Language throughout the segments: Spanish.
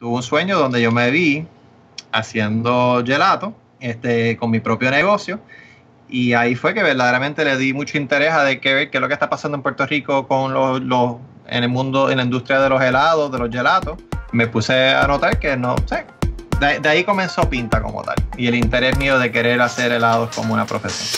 tuve un sueño donde yo me vi haciendo gelato este, con mi propio negocio. Y ahí fue que verdaderamente le di mucho interés a de qué ver qué es lo que está pasando en Puerto Rico con los, los, en el mundo, en la industria de los helados, de los gelatos. Me puse a notar que no sé. de ahí comenzó Pinta como tal. Y el interés mío de querer hacer helados como una profesión.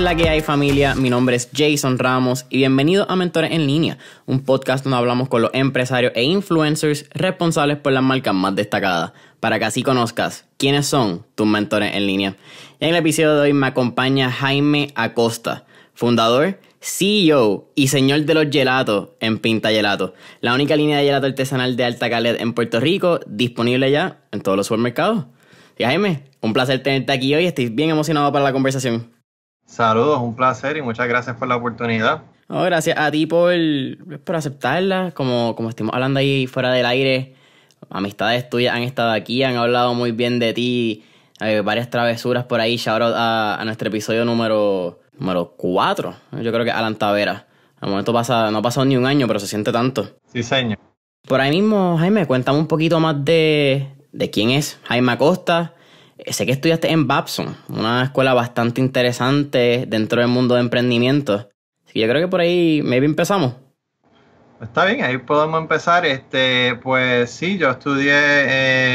la que hay familia? Mi nombre es Jason Ramos y bienvenido a Mentores en Línea, un podcast donde hablamos con los empresarios e influencers responsables por las marcas más destacadas, para que así conozcas quiénes son tus mentores en línea. Y en el episodio de hoy me acompaña Jaime Acosta, fundador, CEO y señor de los gelatos en Pinta Gelato, la única línea de gelato artesanal de alta calidad en Puerto Rico, disponible ya en todos los supermercados. Y Jaime, un placer tenerte aquí hoy, estoy bien emocionado para la conversación. Saludos, un placer y muchas gracias por la oportunidad. gracias a ti por, por aceptarla. Como, como estuvimos hablando ahí fuera del aire, amistades tuyas han estado aquí, han hablado muy bien de ti. Hay eh, varias travesuras por ahí. Ya ahora a, nuestro episodio número, número 4. Yo creo que Alan Tavera. Al momento pasa, no ha pasado ni un año, pero se siente tanto. Sí, señor. Por ahí mismo, Jaime, cuéntame un poquito más de, de quién es Jaime Acosta eh, sé que estudiaste en Babson, una escuela bastante interesante dentro del mundo de emprendimiento. yo creo que por ahí maybe empezamos. Está bien, ahí podemos empezar. Este, pues sí, yo estudié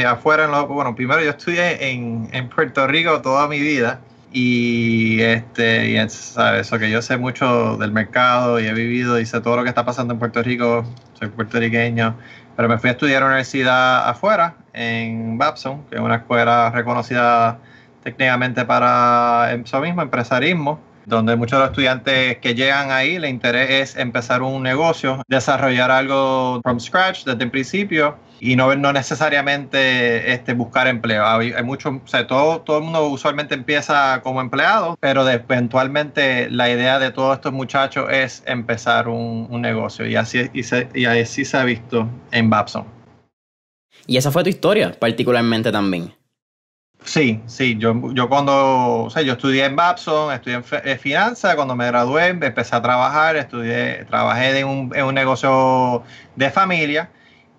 eh, afuera en los, bueno, primero yo estudié en, en Puerto Rico toda mi vida. Y este, y sabes, eso que yo sé mucho del mercado y he vivido y sé todo lo que está pasando en Puerto Rico, soy puertorriqueño, pero me fui a estudiar a universidad afuera, en Babson, que es una escuela reconocida técnicamente para eso em, mismo, empresarismo donde muchos de los estudiantes que llegan ahí, el interés es empezar un negocio, desarrollar algo from scratch desde el principio y no, no necesariamente este, buscar empleo. Hay, mucho, todo, todo el mundo usualmente empieza como empleado, pero eventualmente la idea de todos estos muchachos es empezar un, negocio y así, y así se ha visto en Babson. Y esa fue tu historia particularmente también. Sí, sí, yo, yo cuando, o sea, yo estudié en Babson, estudié en, eh, finanzas, cuando me gradué empecé a trabajar, estudié, trabajé en un, negocio de familia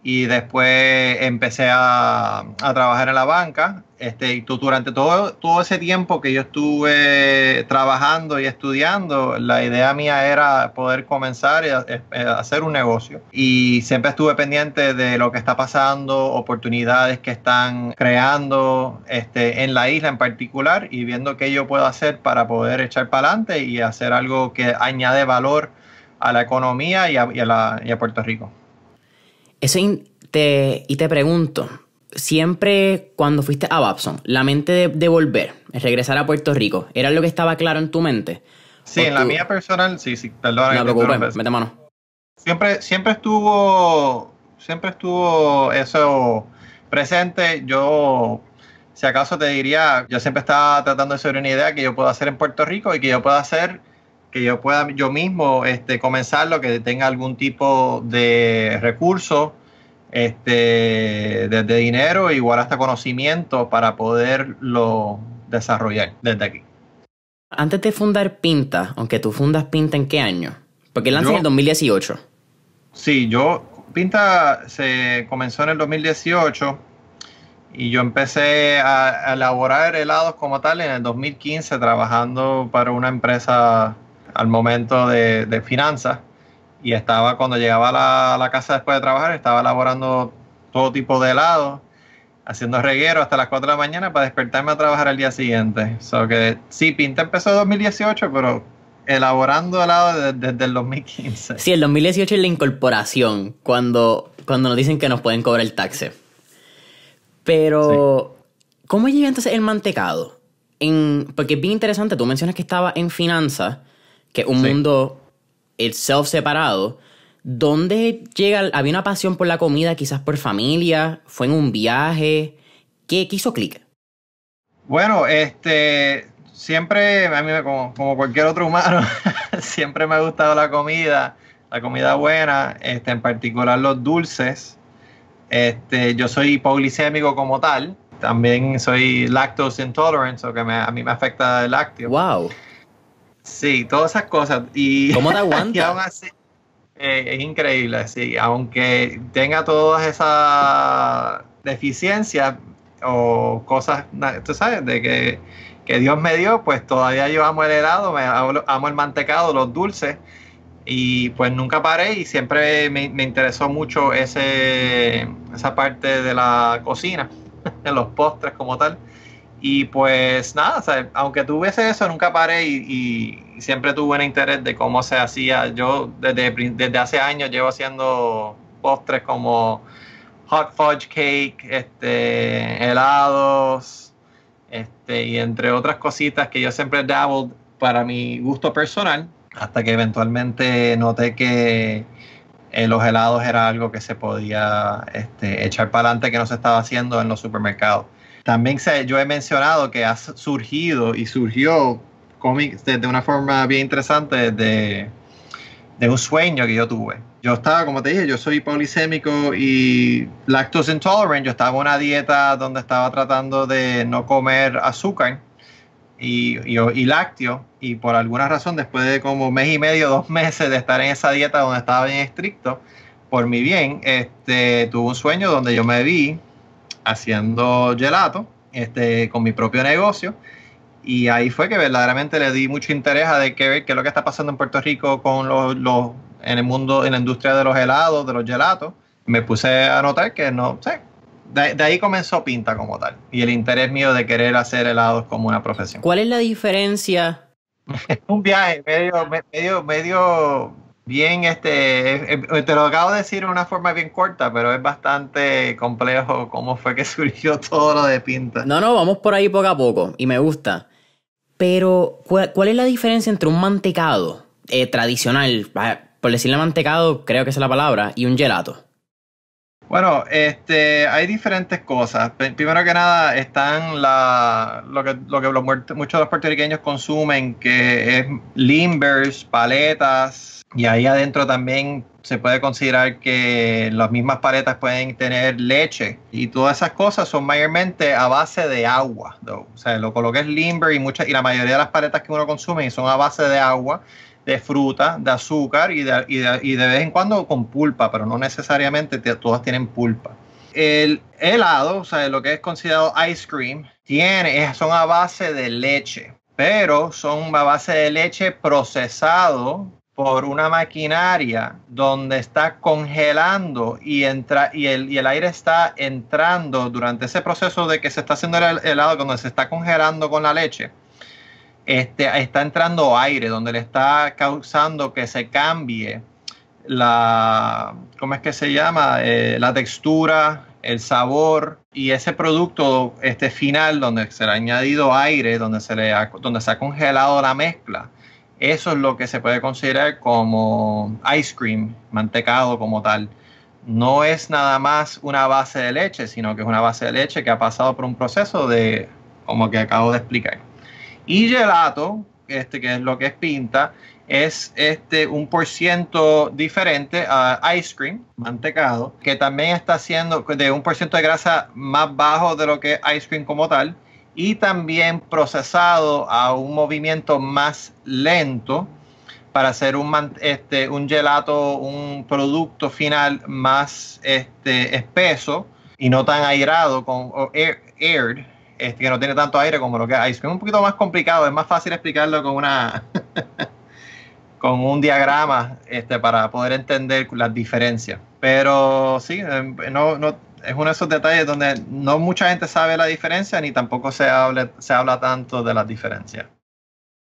y después empecé a, a trabajar en la banca este, y tú, durante todo, todo ese tiempo que yo estuve trabajando y estudiando, la idea mía era poder comenzar a, eh, hacer un negocio. Y siempre estuve pendiente de lo que está pasando, oportunidades que están creando este, en la isla en particular y viendo qué yo puedo hacer para poder echar para adelante y hacer algo que añade valor a la economía y a, Puerto Rico. te, y te pregunto, siempre cuando fuiste a Babson, la mente de, volver, regresar a Puerto Rico, ¿era lo que estaba claro en tu mente? Sí, en la mía personal, sí, sí, perdón. No, me mete mano. Siempre, siempre estuvo, siempre estuvo eso presente. Yo, si acaso te diría, yo siempre estaba tratando de sobre una idea que yo pueda hacer en Puerto Rico y que yo pueda hacer, que yo pueda yo mismo este, comenzar lo que tenga algún tipo de recurso este, desde dinero, igual hasta conocimiento para poderlo desarrollar desde aquí. Antes de fundar Pinta, aunque tú fundas Pinta en qué año? Porque lanzas en el 2018. Sí, yo, Pinta se comenzó en el 2018 y yo empecé a, elaborar helados como tal en el 2015 trabajando para una empresa al momento de finanzas y estaba cuando llegaba a la, casa después de trabajar, estaba elaborando todo tipo de helados, haciendo reguero hasta las 4 de la mañana para despertarme a trabajar al día siguiente. que sí, Pinta empezó en 2018, pero elaborando helado desde, el 2015. Sí, el 2018 es la incorporación, cuando, cuando nos dicen que nos pueden cobrar el taxe. Pero, ¿cómo llega entonces el mantecado? En, porque es bien interesante, tú mencionas que estaba en finanzas, que es un mundo el self separado, ¿dónde llega? ¿Había una pasión por la comida, quizás por familia? ¿Fue en un viaje? ¿Qué hizo clic? Bueno, este, siempre, a mí como, como cualquier otro humano, siempre me ha gustado la comida, la comida buena, este, en particular los dulces. Este, yo soy hipoglicémico como tal, también soy lactose intolerant, o que a mí me afecta el lácteo. Wow. Sí, todas esas cosas. Y, ¿Cómo aguanta? Eh, es increíble, sí. Aunque tenga todas esas deficiencias o cosas, tú sabes, de que, Dios me dio, pues todavía yo amo el helado, amo, el mantecado, los dulces. Y pues nunca paré y siempre me, interesó mucho ese, esa parte de la cocina, de los postres como tal. Y pues nada, aunque tuviese eso, nunca paré y, siempre tuve un interés de cómo se hacía. Yo desde, desde hace años llevo haciendo postres como hot fudge cake, este, helados, este, y entre otras cositas que yo siempre dabbled para mi gusto personal, hasta que eventualmente noté que eh, los helados era algo que se podía este, echar para adelante que no se estaba haciendo en los supermercados. También yo he mencionado que ha surgido y surgió cómics de, una forma bien interesante de, un sueño que yo tuve. Yo estaba, como te dije, yo soy polisémico y lactose intolerant. Yo estaba en una dieta donde estaba tratando de no comer azúcar y, y, y Y por alguna razón, después de como un mes y medio, dos meses de estar en esa dieta donde estaba bien estricto, por mi bien, este, tuve un sueño donde yo me vi haciendo gelato este, con mi propio negocio. Y ahí fue que verdaderamente le di mucho interés a qué ver qué es lo que está pasando en Puerto Rico con los, en el mundo, en la industria de los helados, de los gelatos. Me puse a notar que no sé. De, ahí comenzó Pinta como tal. Y el interés mío de querer hacer helados como una profesión. ¿Cuál es la diferencia? Es un viaje medio, medio bien, este, eh, eh, eh, te lo acabo de decir de una forma bien corta, pero es bastante complejo cómo fue que surgió todo lo de Pinta. No, no, vamos por ahí poco a poco y me gusta. Pero, ¿cuál, es la diferencia entre un mantecado tradicional, ah, por decirle mantecado creo que es la palabra, y un gelato? Bueno, este, hay diferentes cosas. Primero que nada están lo que, los, muchos de los puertorriqueños consumen, que es limbers, paletas, y ahí adentro también se puede considerar que las mismas paletas pueden tener leche y todas esas cosas son mayormente a base de agua. O sea, lo, que es limber y, mucha y la mayoría de las paletas que uno consume son a base de agua de fruta, de azúcar y de, y de, vez en cuando con pulpa, pero no necesariamente todas tienen pulpa. El helado, o sea, lo que es considerado ice cream, tiene, son a base de leche, pero son a base de leche procesado por una maquinaria donde está congelando y, entra, y, el, y el aire está entrando durante ese proceso de que se está haciendo el helado, cuando se está congelando con la leche este, está entrando aire, donde le está causando que se cambie la, ¿cómo es que se llama? Eh, la textura, el sabor y ese producto este final donde se le ha añadido aire, donde se, le ha, donde se ha congelado la mezcla. Eso es lo que se puede considerar como ice cream, mantecado como tal. No es nada más una base de leche, sino que es una base de leche que ha pasado por un proceso de, como que acabo de explicar. Y gelato, este, que es lo que es pinta, es este un por ciento diferente a ice cream, mantecado, que también está siendo de un por ciento de grasa más bajo de lo que es ice cream como tal, y también procesado a un movimiento más lento para hacer un, este, un gelato, un producto final más este, espeso y no tan airado, con, air, aired, este, que no tiene tanto aire como lo que Ice Cream. Es un poquito más complicado, es más fácil explicarlo con una con un diagrama este, para poder entender las diferencias. Pero sí, em, no, es uno de esos detalles donde no mucha gente sabe la diferencia ni tampoco se, se habla tanto de las diferencias.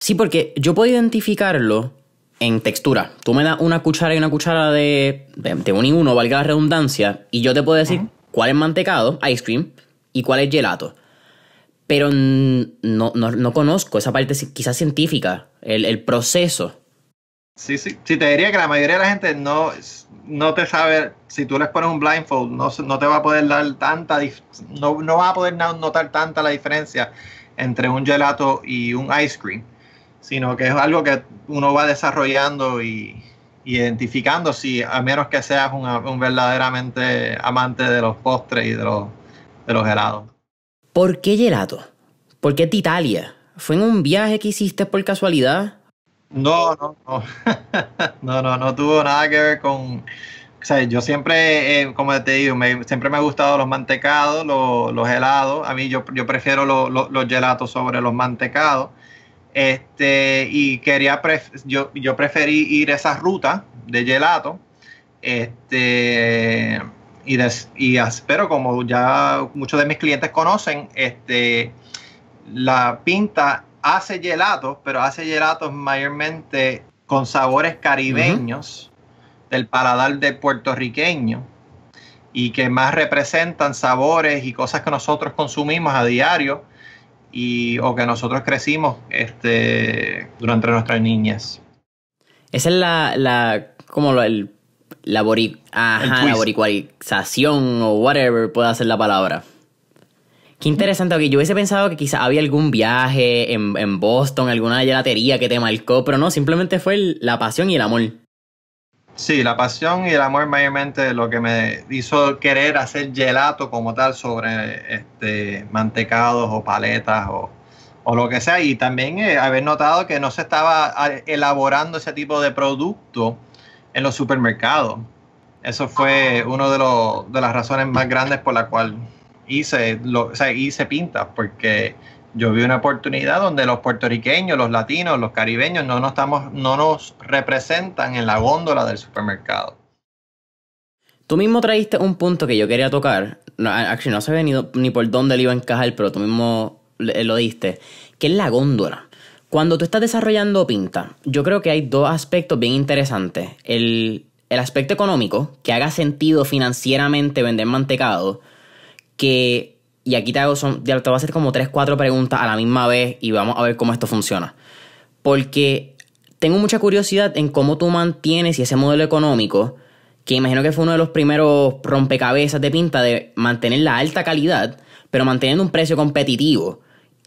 Sí, porque yo puedo identificarlo en textura. Tú me das una cuchara y una cuchara de, de, un y uno, valga la redundancia, y yo te puedo decir cuál es mantecado, ice cream, y cuál es gelato pero no, no, no conozco esa parte quizás científica, el, el proceso. Sí, sí, sí, te diría que la mayoría de la gente no, no te sabe, si tú les pones un blindfold, no, no te va a poder dar tanta, no, no va a poder notar tanta la diferencia entre un gelato y un ice cream, sino que es algo que uno va desarrollando y, identificando, si a menos que seas un, verdaderamente amante de los postres y los, de los helados. ¿Por qué gelato? ¿Por qué Italia? ¿Fue en un viaje que hiciste por casualidad? No, no, no. no, no, no tuvo nada que ver con. O sea, yo siempre, eh, como te digo, siempre me ha gustado los mantecados, los, helados. A mí yo, yo prefiero los gelatos sobre los mantecados. Este, y quería, yo, yo preferí ir esa ruta de gelato. Este y, des, pero como ya muchos de mis clientes conocen, este, la pinta hace gelatos, pero hace gelatos mayormente con sabores caribeños del paladar de puertorriqueño y que más representan sabores y cosas que nosotros consumimos a diario y, o que nosotros crecimos este, durante nuestras niñas. Esa es la, la como el la, Ajá, o whatever pueda ser la palabra. Qué interesante, Yo hubiese pensado que quizá había algún viaje en, en Boston, alguna gelatería que te marcó, pero no, simplemente fue la pasión y el amor. Sí, la pasión y el amor mayormente lo que me hizo querer hacer gelato como tal sobre este, mantecados o paletas o, lo que sea. Y también eh, haber notado que no se estaba ah, elaborando ese tipo de producto en los supermercados. Eso fue una de, las razones más grandes por la cual hice, lo, hice pintas, porque yo vi una oportunidad donde los puertorriqueños, los latinos, los caribeños no nos, estamos, no nos representan en la góndola del supermercado. Tú mismo traíste un punto que yo quería tocar. No, sé no sabía ni, por dónde le iba a encajar, pero tú mismo lo diste. que es la góndola? Cuando tú estás desarrollando pinta, yo creo que hay dos aspectos bien interesantes. El, aspecto económico, que haga sentido financieramente vender mantecado, que y aquí te hago son, te voy a hacer como tres cuatro preguntas a la misma vez y vamos a ver cómo esto funciona. Porque tengo mucha curiosidad en cómo tú mantienes ese modelo económico, que imagino que fue uno de los primeros rompecabezas de pinta de mantener la alta calidad, pero manteniendo un precio competitivo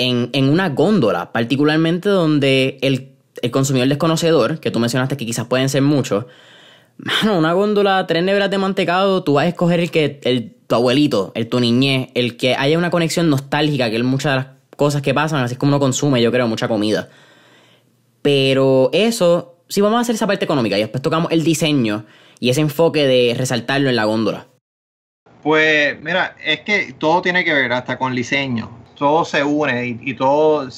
en, una góndola, particularmente donde el, consumidor desconocedor, que tú mencionaste que quizás pueden ser muchos, mano, una góndola, tres nebras de mantecado, tú vas a escoger el que tu abuelito, el tu niñez, el que haya una conexión nostálgica, que es muchas de las cosas que pasan, así es como uno consume, yo creo, mucha comida. Pero eso, si vamos a hacer esa parte económica y después tocamos el diseño y ese enfoque de resaltarlo en la góndola. Pues mira, es que todo tiene que ver hasta con diseño todo se une y, todo,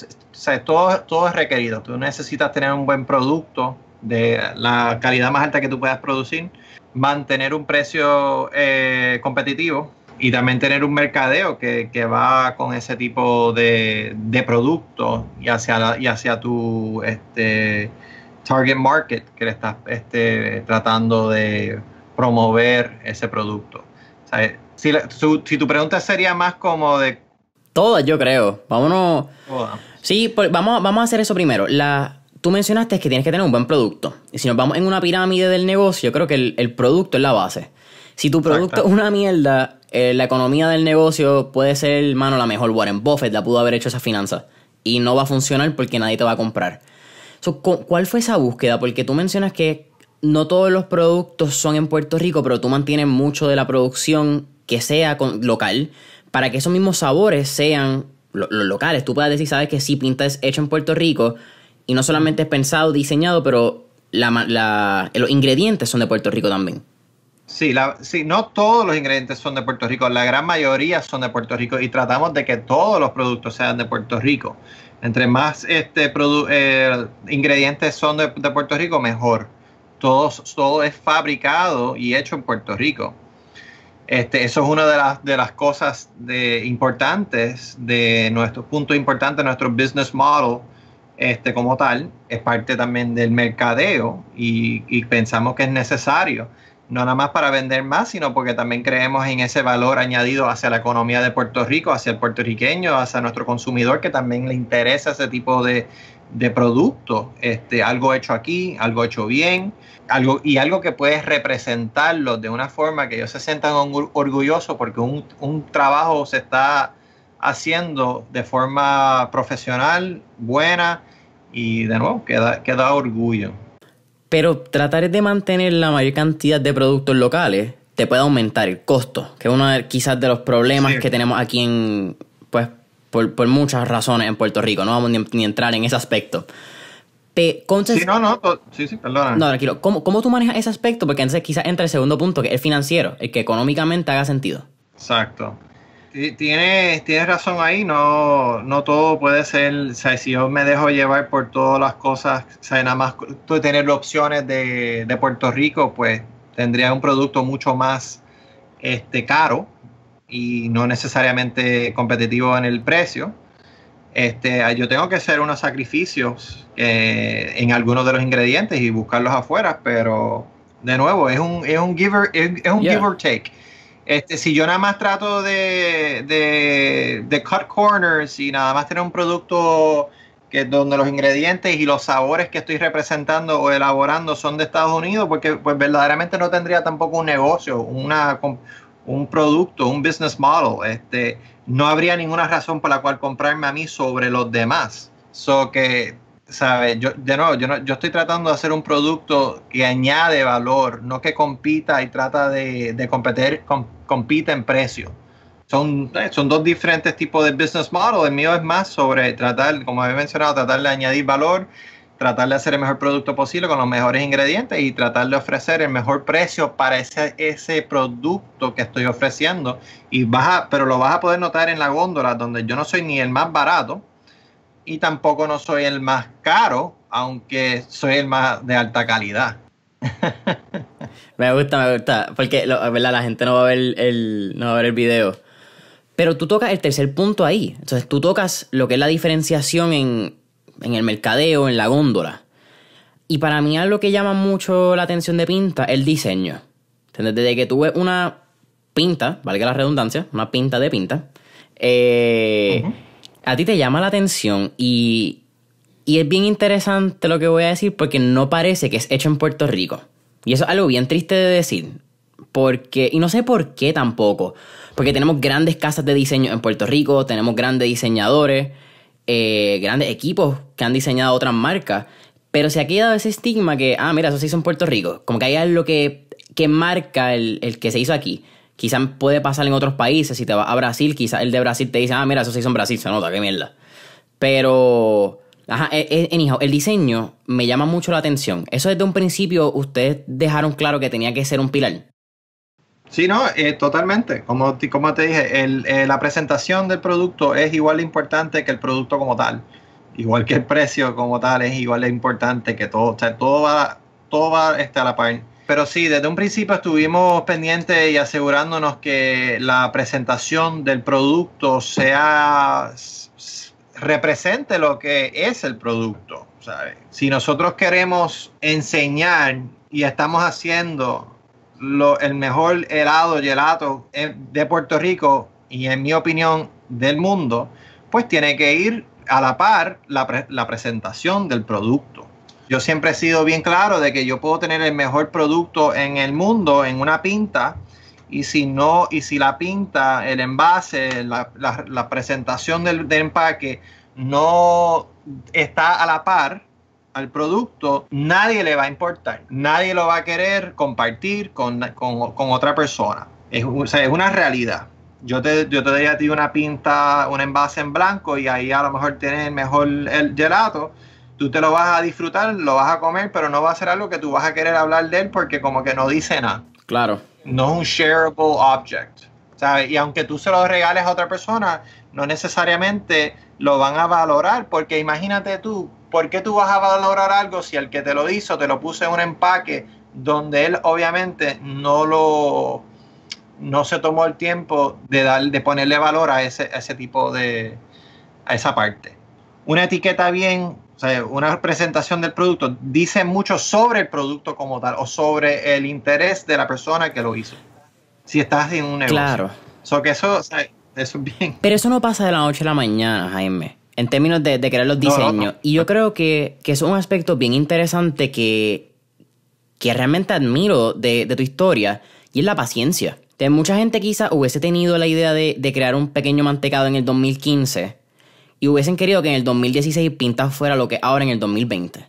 todo, es requerido. Tú necesitas tener un buen producto de la calidad más alta que tú puedas producir, mantener un precio eh, competitivo y también tener un mercadeo que, va con ese tipo de, producto y hacia, tu este, target market que le estás este, tratando de promover ese producto. Eh, si, si, tu pregunta sería más como de Todas, yo creo. Vámonos. Sí, pues, vamos, vamos a hacer eso primero. La, tú mencionaste que tienes que tener un buen producto. Y si nos vamos en una pirámide del negocio, yo creo que el, producto es la base. Si tu producto es una mierda, eh, la economía del negocio puede ser, mano la mejor. Warren Buffett la pudo haber hecho esa finanza. Y no va a funcionar porque nadie te va a comprar. ¿Cuál fue esa búsqueda? Porque tú mencionas que no todos los productos son en Puerto Rico, pero tú mantienes mucho de la producción que sea con, local para que esos mismos sabores sean los locales. Tú puedes decir, sabes que sí, pinta es hecho en Puerto Rico y no solamente es pensado, diseñado, pero los ingredientes son de Puerto Rico también. Sí, la, no todos los ingredientes son de Puerto Rico, la gran mayoría son de Puerto Rico y tratamos de que todos los productos sean de Puerto Rico. Entre más este eh, ingredientes son de, Puerto Rico, mejor. todo es fabricado y hecho en Puerto Rico. Este, eso es una de las, cosas de, importantes de nuestro punto importante, nuestro business model este, como tal, es parte también del mercadeo y, y pensamos que es necesario, no nada más para vender más, sino porque también creemos en ese valor añadido hacia la economía de Puerto Rico, hacia el puertorriqueño, hacia nuestro consumidor que también le interesa ese tipo de, de producto, este, algo hecho aquí, algo hecho bien, algo, y algo que puedes representarlo de una forma que ellos se sientan orgullosos porque un, trabajo se está haciendo de forma profesional, buena, y de nuevo, queda queda orgullo. Pero tratar de mantener la mayor cantidad de productos locales te puede aumentar el costo, que es uno de, quizás de los problemas que tenemos aquí en, por, muchas razones en Puerto Rico. No vamos ni, entrar en ese aspecto. sí, no, no, sí, sí, perdona. No, tranquilo. ¿Cómo, tú manejas ese aspecto? Porque entonces quizás entra el segundo punto, que es el financiero, el que económicamente haga sentido. Exacto. Tienes, tienes razón ahí, no, no todo puede ser, si yo me dejo llevar por todas las cosas, o sea, nada más tener opciones de, Puerto Rico, pues tendría un producto mucho más este, caro, y no necesariamente competitivo en el precio. Este, ah, yo tengo que hacer unos sacrificios eh, en algunos de los ingredientes y buscarlos afuera, pero de nuevo, es un, es un, give, or, un give take. Este, si yo nada más trato de, de, de, cut corners y nada más tener un producto que donde los ingredientes y los sabores que estoy representando o elaborando son de Estados Unidos, porque pues verdaderamente no tendría tampoco un negocio, una, un producto, un business model. Este, no habría ninguna razón por la cual comprarme a mí sobre los demás. So que, ¿sabes? Yo, de nuevo, yo, yo estoy tratando de hacer un producto que añade valor, no que compita y trata de, competir, en precio. Son, eh, son dos diferentes tipos de business model. El mío es más sobre tratar, como he mencionado, tratar de añadir valor tratar de hacer el mejor producto posible con los mejores ingredientes y tratar de ofrecer el mejor precio para ese, producto que estoy ofreciendo. Y pero lo vas a poder notar en la góndola, donde yo no soy ni el más barato y tampoco no soy el más caro, aunque soy el más de alta calidad. me gusta, me gusta, porque la gente no va a ver el, no va a ver el video. Pero tú tocas el tercer punto ahí. Entonces tú tocas lo que es la diferenciación en, en el mercadeo, en la góndola. Y para mí algo que llama mucho la atención de Pinta el diseño. ¿Entendés? Desde que tuve una pinta, valga la redundancia, una pinta de pinta, eh, a ti te llama la atención y, y es bien interesante lo que voy a decir porque no parece que es hecho en Puerto Rico. Y eso es algo bien triste de decir. Porque, y no sé por qué tampoco, porque tenemos grandes casas de diseño en Puerto Rico, tenemos grandes diseñadores, eh, grandes equipos que han diseñado otras marcas, pero se ha quedado ese estigma que, ah, mira, eso se hizo en Puerto Rico, como que hay algo que, que marca el, que se hizo aquí. Quizás puede pasar en otros países, si te vas a Brasil, quizás el de Brasil te dice, ah, mira, eso se hizo en Brasil, se nota, qué mierda. Pero... Ajá, eh, eh, el diseño me llama mucho la atención. Eso desde un principio ustedes dejaron claro que tenía que ser un pilar. Sí, no, eh, totalmente. Como, como te dije, eh, la presentación del producto es igual de importante que el producto como tal. Igual que el precio como tal es igual de importante que todo. O sea, todo va, todo va este, a la par. Pero sí, desde un principio estuvimos pendientes y asegurándonos que la presentación del producto sea represente lo que es el producto. ¿sabes? Si nosotros queremos enseñar y estamos haciendo el mejor helado, gelato eh, de Puerto Rico y en mi opinión del mundo, pues tiene que ir a la par la, presentación del producto. Yo siempre he sido bien claro de que yo puedo tener el mejor producto en el mundo en una pinta, y si no, y si la pinta, el envase, la, presentación del, empaque no está a la par al producto, nadie le va a importar, nadie lo va a querer compartir con, otra persona. Es, o sea, es una realidad. Yo te, yo te doy a ti una pinta, un envase en blanco y ahí a lo mejor tienes mejor el gelato. Tú te lo vas a disfrutar, lo vas a comer, pero no va a ser algo que tú vas a querer hablar de él porque como que no dice nada. Claro. No es un shareable object. Y aunque tú se lo regales a otra persona, no necesariamente lo van a valorar porque imagínate tú ¿Por qué tú vas a valorar algo si el que te lo hizo te lo puso en un empaque donde él obviamente no lo no se tomó el tiempo de de ponerle valor a ese, ese tipo de a esa parte. Una etiqueta bien, o sea, una presentación del producto dice mucho sobre el producto como tal o sobre el interés de la persona que lo hizo. Si estás en un negocio. Claro. que eso, eso es bien. Pero eso no pasa de la noche a la mañana, Jaime en términos de, de crear los diseños. Y yo creo que, es un aspecto bien interesante que, que realmente admiro de, tu historia y es la paciencia. mucha gente quizá hubiese tenido la idea de, crear un pequeño mantecado en el 2015 y hubiesen querido que en el 2016 Pintas fuera lo que ahora en el 2020.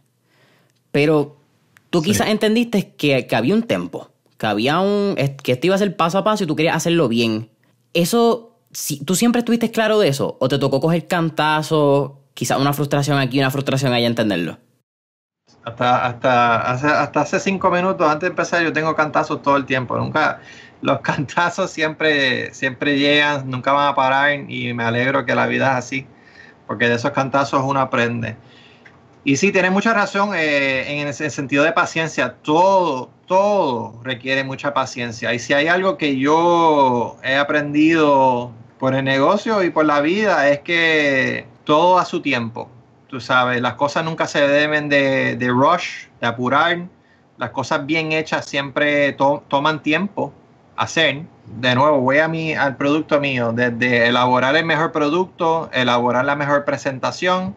Pero tú quizás entendiste que, había un tiempo, que había un que esto iba a ser paso a paso y tú querías hacerlo bien. Eso ¿tú siempre estuviste claro de eso? ¿O te tocó coger cantazo? quizás una frustración aquí, una frustración allá, entenderlo? Hasta, hasta, hace, hasta hace cinco minutos antes de empezar yo tengo cantazos todo el tiempo. Nunca, los cantazos siempre, siempre llegan, nunca van a parar y me alegro que la vida es así, porque de esos cantazos uno aprende. Y sí, tienes mucha razón eh, en el sentido de paciencia. Todo, todo requiere mucha paciencia. Y si hay algo que yo he aprendido por el negocio y por la vida es que todo a su tiempo. Tú sabes, las cosas nunca se deben de, de rush, de apurar. Las cosas bien hechas siempre toman tiempo hacer. De nuevo, voy a mi, al producto mío, desde elaborar el mejor producto, elaborar la mejor presentación,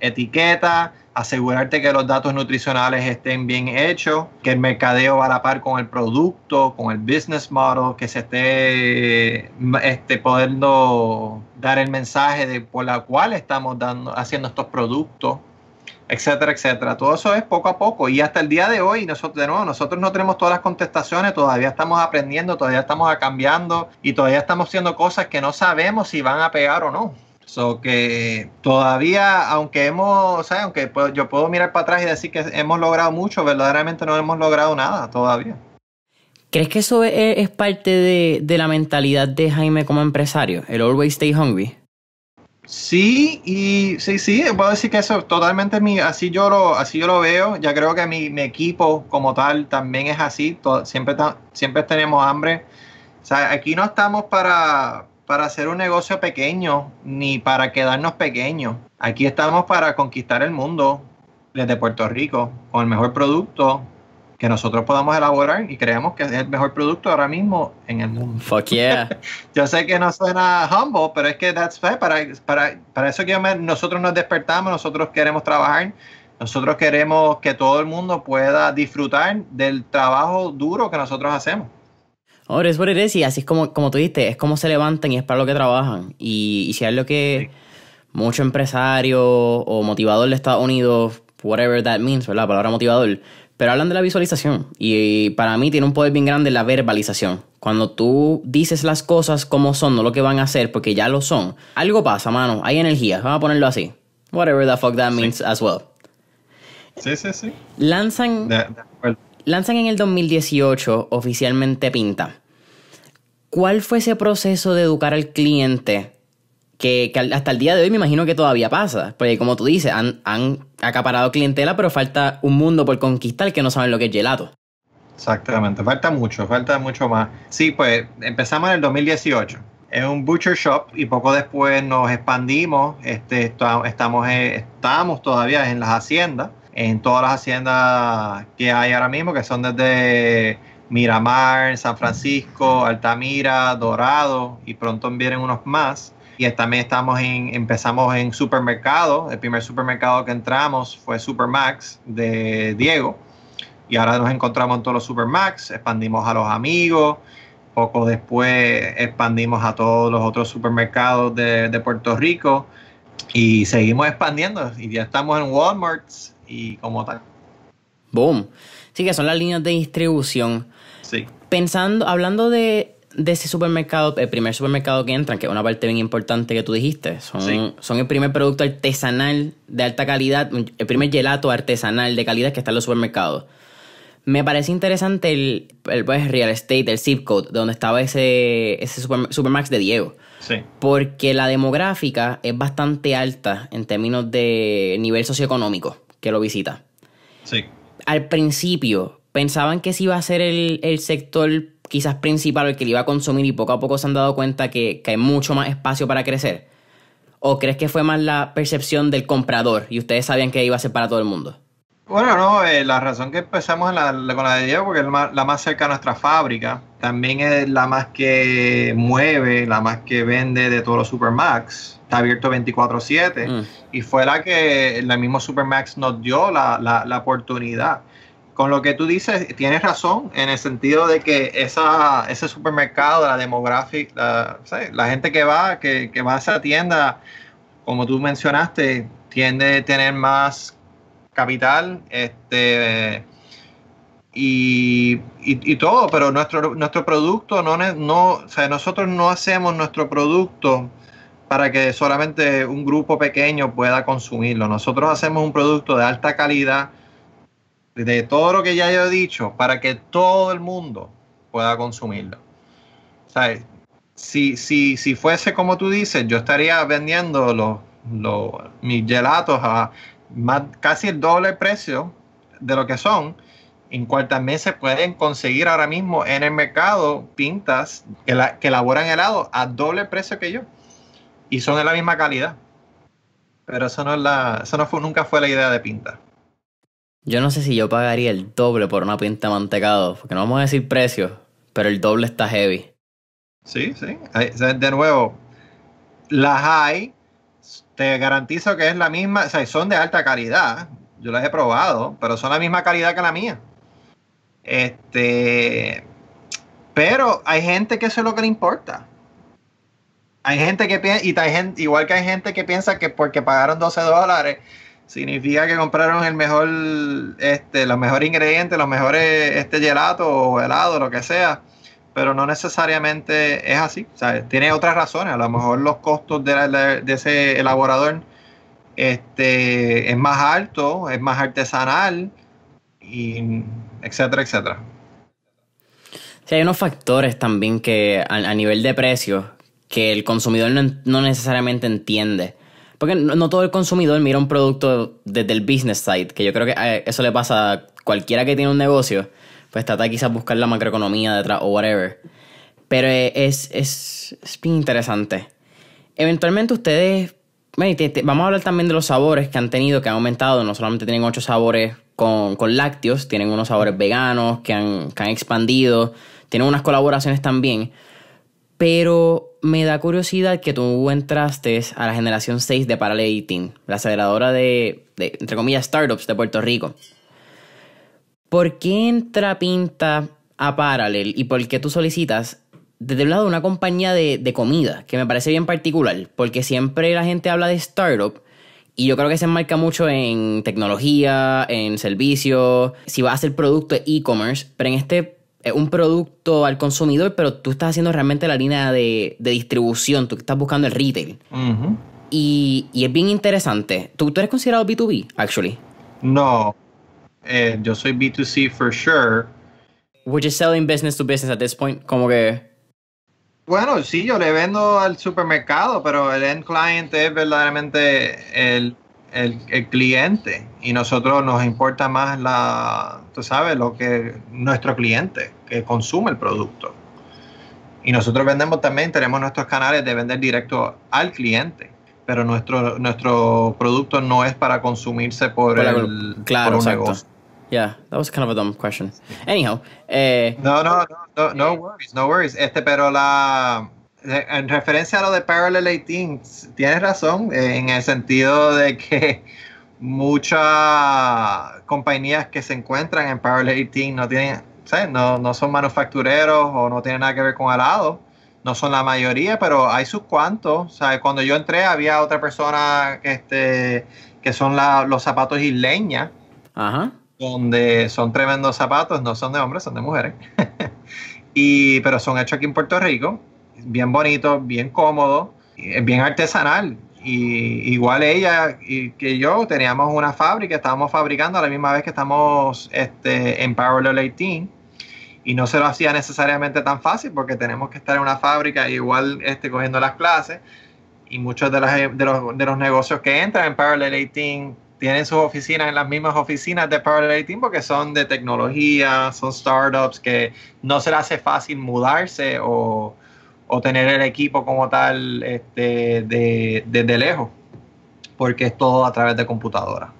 etiqueta, asegurarte que los datos nutricionales estén bien hechos, que el mercadeo va a la par con el producto, con el business model, que se esté este, podiendo dar el mensaje de por la cual estamos dando, haciendo estos productos, etcétera, etcétera. Todo eso es poco a poco y hasta el día de hoy, nosotros, de nuevo, nosotros no tenemos todas las contestaciones, todavía estamos aprendiendo, todavía estamos cambiando y todavía estamos haciendo cosas que no sabemos si van a pegar o no. So que todavía, aunque hemos, ¿sabes? aunque yo puedo mirar para atrás y decir que hemos logrado mucho, verdaderamente no hemos logrado nada todavía. ¿Crees que eso es, parte de, la mentalidad de Jaime como empresario? El always stay hungry. Sí, y sí, sí, puedo decir que eso totalmente mi, así yo lo, así yo lo veo. Ya creo que mi, equipo como tal también es así. siempre, siempre tenemos hambre. O sea, aquí no estamos para, para hacer un negocio pequeño ni para quedarnos pequeños. Aquí estamos para conquistar el mundo desde Puerto Rico con el mejor producto que nosotros podamos elaborar y creemos que es el mejor producto ahora mismo en el mundo. Fuck yeah. yo sé que no suena humble, pero es que that's fair. Para, para, para eso que nosotros nos despertamos, nosotros queremos trabajar, nosotros queremos que todo el mundo pueda disfrutar del trabajo duro que nosotros hacemos. Ahora es por y así es como, como tú dijiste, es como se levantan y es para lo que trabajan. Y, si es lo que mucho empresario o motivador de Estados Unidos, whatever that means, ¿verdad? La palabra motivador. Pero hablan de la visualización y, para mí tiene un poder bien grande la verbalización. Cuando tú dices las cosas como son, no lo que van a hacer, porque ya lo son, algo pasa, mano. Hay energía, vamos a ponerlo así. Whatever the fuck that means as well. Sí, sí, sí. Lanzan, lanzan en el 2018 oficialmente Pinta ¿Cuál fue ese proceso de educar al cliente? Que, hasta el día de hoy me imagino que todavía pasa. Porque como tú dices, han, acaparado clientela, pero falta un mundo por conquistar que no saben lo que es gelato. Exactamente, falta mucho, falta mucho más. Sí, pues empezamos en el 2018 en un butcher shop y poco después nos expandimos. Este, estamos, eh, estamos todavía en las haciendas, en todas las haciendas que hay ahora mismo, que son desde Miramar, San Francisco, Altamira, Dorado y pronto vienen unos más. Y también estamos en, empezamos en supermercado. El primer supermercado que entramos fue Supermax de Diego. Y ahora nos encontramos en todos los Supermax. Expandimos a los amigos. Poco después expandimos a todos los otros supermercados de, Puerto Rico. Y seguimos expandiendo. Y ya estamos en Walmart y como tal. Boom. Sí que son las líneas de distribución. Pensando, hablando de, ese supermercado, el primer supermercado que entran, que es una parte bien importante que tú dijiste, son, el primer producto artesanal de alta calidad, el primer gelato artesanal de calidad que está en los supermercados. Me parece interesante el, pues, real estate, el zip code, donde estaba ese, ese Supermax de Diego. Sí. Porque la demográfica es bastante alta en términos de nivel socioeconómico que lo visita. Sí. Al principio, pensaban que ese iba a ser el, sector quizás principal el que le iba a consumir y poco a poco se han dado cuenta que, que, hay mucho más espacio para crecer? ¿O crees que fue más la percepción del comprador y ustedes sabían que iba a ser para todo el mundo? Bueno, no, eh, la razón que empezamos en con la de Diego, porque es la, más cerca a nuestra fábrica, también es la más que mueve, la más que vende de todos los Supermax, está abierto 24/7 mm. y fue la que el mismo Supermax nos dio la, la oportunidad con lo que tú dices, tienes razón en el sentido de que ese supermercado, la demográfica, la, gente que va, que, va a esa tienda, como tú mencionaste, tiende a tener más capital este, y, todo, pero nuestro, nuestro producto, no, no, o sea, nosotros no hacemos nuestro producto para que solamente un grupo pequeño pueda consumirlo. Nosotros hacemos un producto de alta calidad, de todo lo que ya he dicho para que todo el mundo pueda consumirlo. Si, si, fuese como tú dices, yo estaría vendiendo los, los, mis gelatos a casi el doble precio de lo que son, en cuartos meses pueden conseguir ahora mismo en el mercado pintas que, la, elaboran helado a doble precio que yo. Y son de la misma calidad. Pero eso no, nunca fue la idea de pintar. Yo no sé si yo pagaría el doble por una pinta de mantecado, porque no vamos a decir precio, pero el doble está heavy. Sí, sí. De nuevo, las hay, te garantizo que es la misma, o sea, son de alta calidad. Yo las he probado, pero son la misma calidad que la mía. Este, pero hay gente que eso es lo que le importa. Hay gente que piensa, y igual que hay gente que piensa que porque pagaron 12 dólares significa que compraron el mejor, este, los mejores ingredientes, los mejores este gelato o helado, lo que sea, pero no necesariamente es así. O sea, tiene otras razones. A lo mejor los costos de, ese elaborador este, es más alto, es más artesanal, y etcétera, etcétera. Sí, hay unos factores también que a, nivel de precios que el consumidor no necesariamente entiende porque no, todo el consumidor mira un producto desde el business side, que yo creo que eh, eso le pasa a cualquiera que tiene un negocio, pues trata quizás buscar la macroeconomía detrás o whatever. Pero e, es, es, interesante. Eventualmente ustedes, vamos a hablar también de los sabores que han tenido, que han aumentado, no solamente tienen ocho sabores con, lácteos, tienen unos sabores veganos que han, que han expandido, tienen unas colaboraciones también, pero me da curiosidad que tú entraste a la generación 6 de Parallel Eating, la aceleradora de, entre comillas, startups de Puerto Rico. ¿Por qué entra Pinta a Parallel y por qué tú solicitas desde el lado de una compañía de, comida, que me parece bien particular, porque siempre la gente habla de startup y yo creo que se enmarca mucho en tecnología, en servicio, si vas a ser producto e-commerce, pero en este un producto al consumidor, pero tú estás haciendo realmente la línea de, distribución, tú estás buscando el retail. y, es bien interesante. ¿Tú, eres considerado B2B, actually? No, eh, yo soy B2C for sure. We're just selling business to business at this point, como que... Bueno, sí, yo le vendo al supermercado, pero el end client es verdaderamente el, el cliente y nosotros nos importa más la, tú sabes, lo que nuestro cliente que consume el producto. Y nosotros vendemos también, tenemos nuestros canales de vender directo al cliente, pero nuestro nuestro producto no es para consumirse por, el claro, Yeah, that was kind of a dumb question. Anyhow, eh, no, no, no, no, no worries, no worries. Este, pero la eh, en referencia a lo de Parallel 18, tienes razón eh, en el sentido de que muchas compañías que se encuentran en Parallel 18 no tienen, No, son manufactureros o no tienen nada que ver con alado. No son la mayoría, pero hay sus cuantos. Cuando yo entré había otra persona este, que son los zapatos isleña, Ajá. donde son tremendos zapatos, no son de hombres, son de mujeres. y, pero son hechos aquí en Puerto Rico, bien bonitos, bien cómodos, bien artesanal y igual ella y que yo teníamos una fábrica, estábamos fabricando a la misma vez que estamos este, en Parallel 18 y no se lo hacía necesariamente tan fácil porque tenemos que estar en una fábrica igual este, cogiendo las clases y muchos de, de, los, de los negocios que entran en Parallel 18 tienen sus oficinas en las mismas oficinas de Parallel 18 porque son de tecnología, son startups que no se les hace fácil mudarse o o tener el equipo como tal este, desde lejos, porque es todo a través de computadora.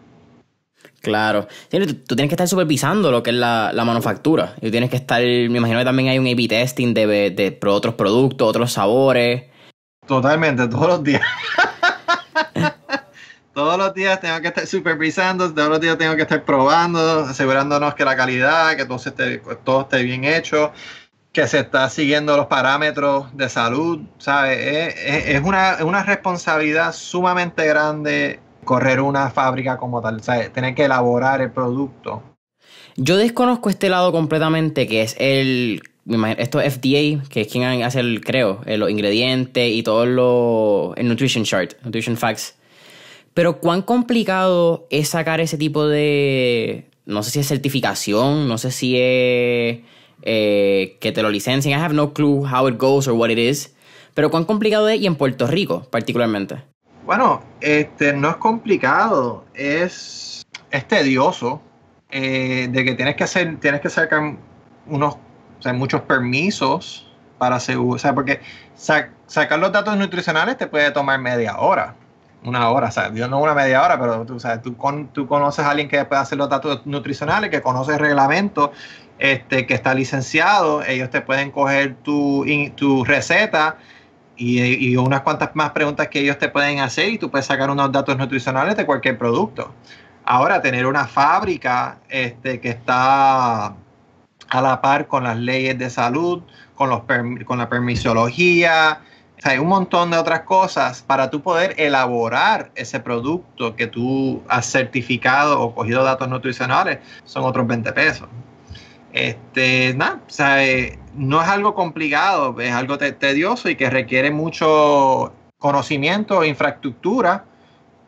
Claro. Tú tienes que estar supervisando lo que es la, manufactura. Y tienes que estar, me imagino que también hay un A-B testing de, de, otros productos, otros sabores. Totalmente, todos los días. todos los días tengo que estar supervisando, todos los días tengo que estar probando, asegurándonos que la calidad, que todo esté, todo esté bien hecho que se está siguiendo los parámetros de salud, ¿sabes? Es, una, responsabilidad sumamente grande correr una fábrica como tal, ¿sabes? Tener que elaborar el producto. Yo desconozco este lado completamente, que es el. Esto es FDA, que es quien hace el, creo, eh, los ingredientes y todo lo. El nutrition chart, nutrition facts. Pero cuán complicado es sacar ese tipo de. No sé si es certificación, no sé si es eh, que te lo licencien. I have no clue how it goes or what it is. Pero cuán complicado es y en Puerto Rico particularmente. Bueno, este no es complicado, es, tedioso eh, de que tienes que hacer, tienes que sacar unos, muchos permisos para seguro, porque sacar los datos nutricionales te puede tomar media hora, una hora, o sea, yo no una media hora, pero tú, tú conoces a alguien que puede hacer los datos nutricionales, que conoce el reglamento, este, que está licenciado, ellos te pueden coger tu, tu receta y, unas cuantas más preguntas que ellos te pueden hacer y tú puedes sacar unos datos nutricionales de cualquier producto. Ahora, tener una fábrica este, que está a la par con las leyes de salud, con, los, con la permisología, hay un montón de otras cosas para tú poder elaborar ese producto que tú has certificado o cogido datos nutricionales, son otros 20 pesos. Este, nada, o sea, eh, no es algo complicado, es algo tedioso y que requiere mucho conocimiento, e infraestructura,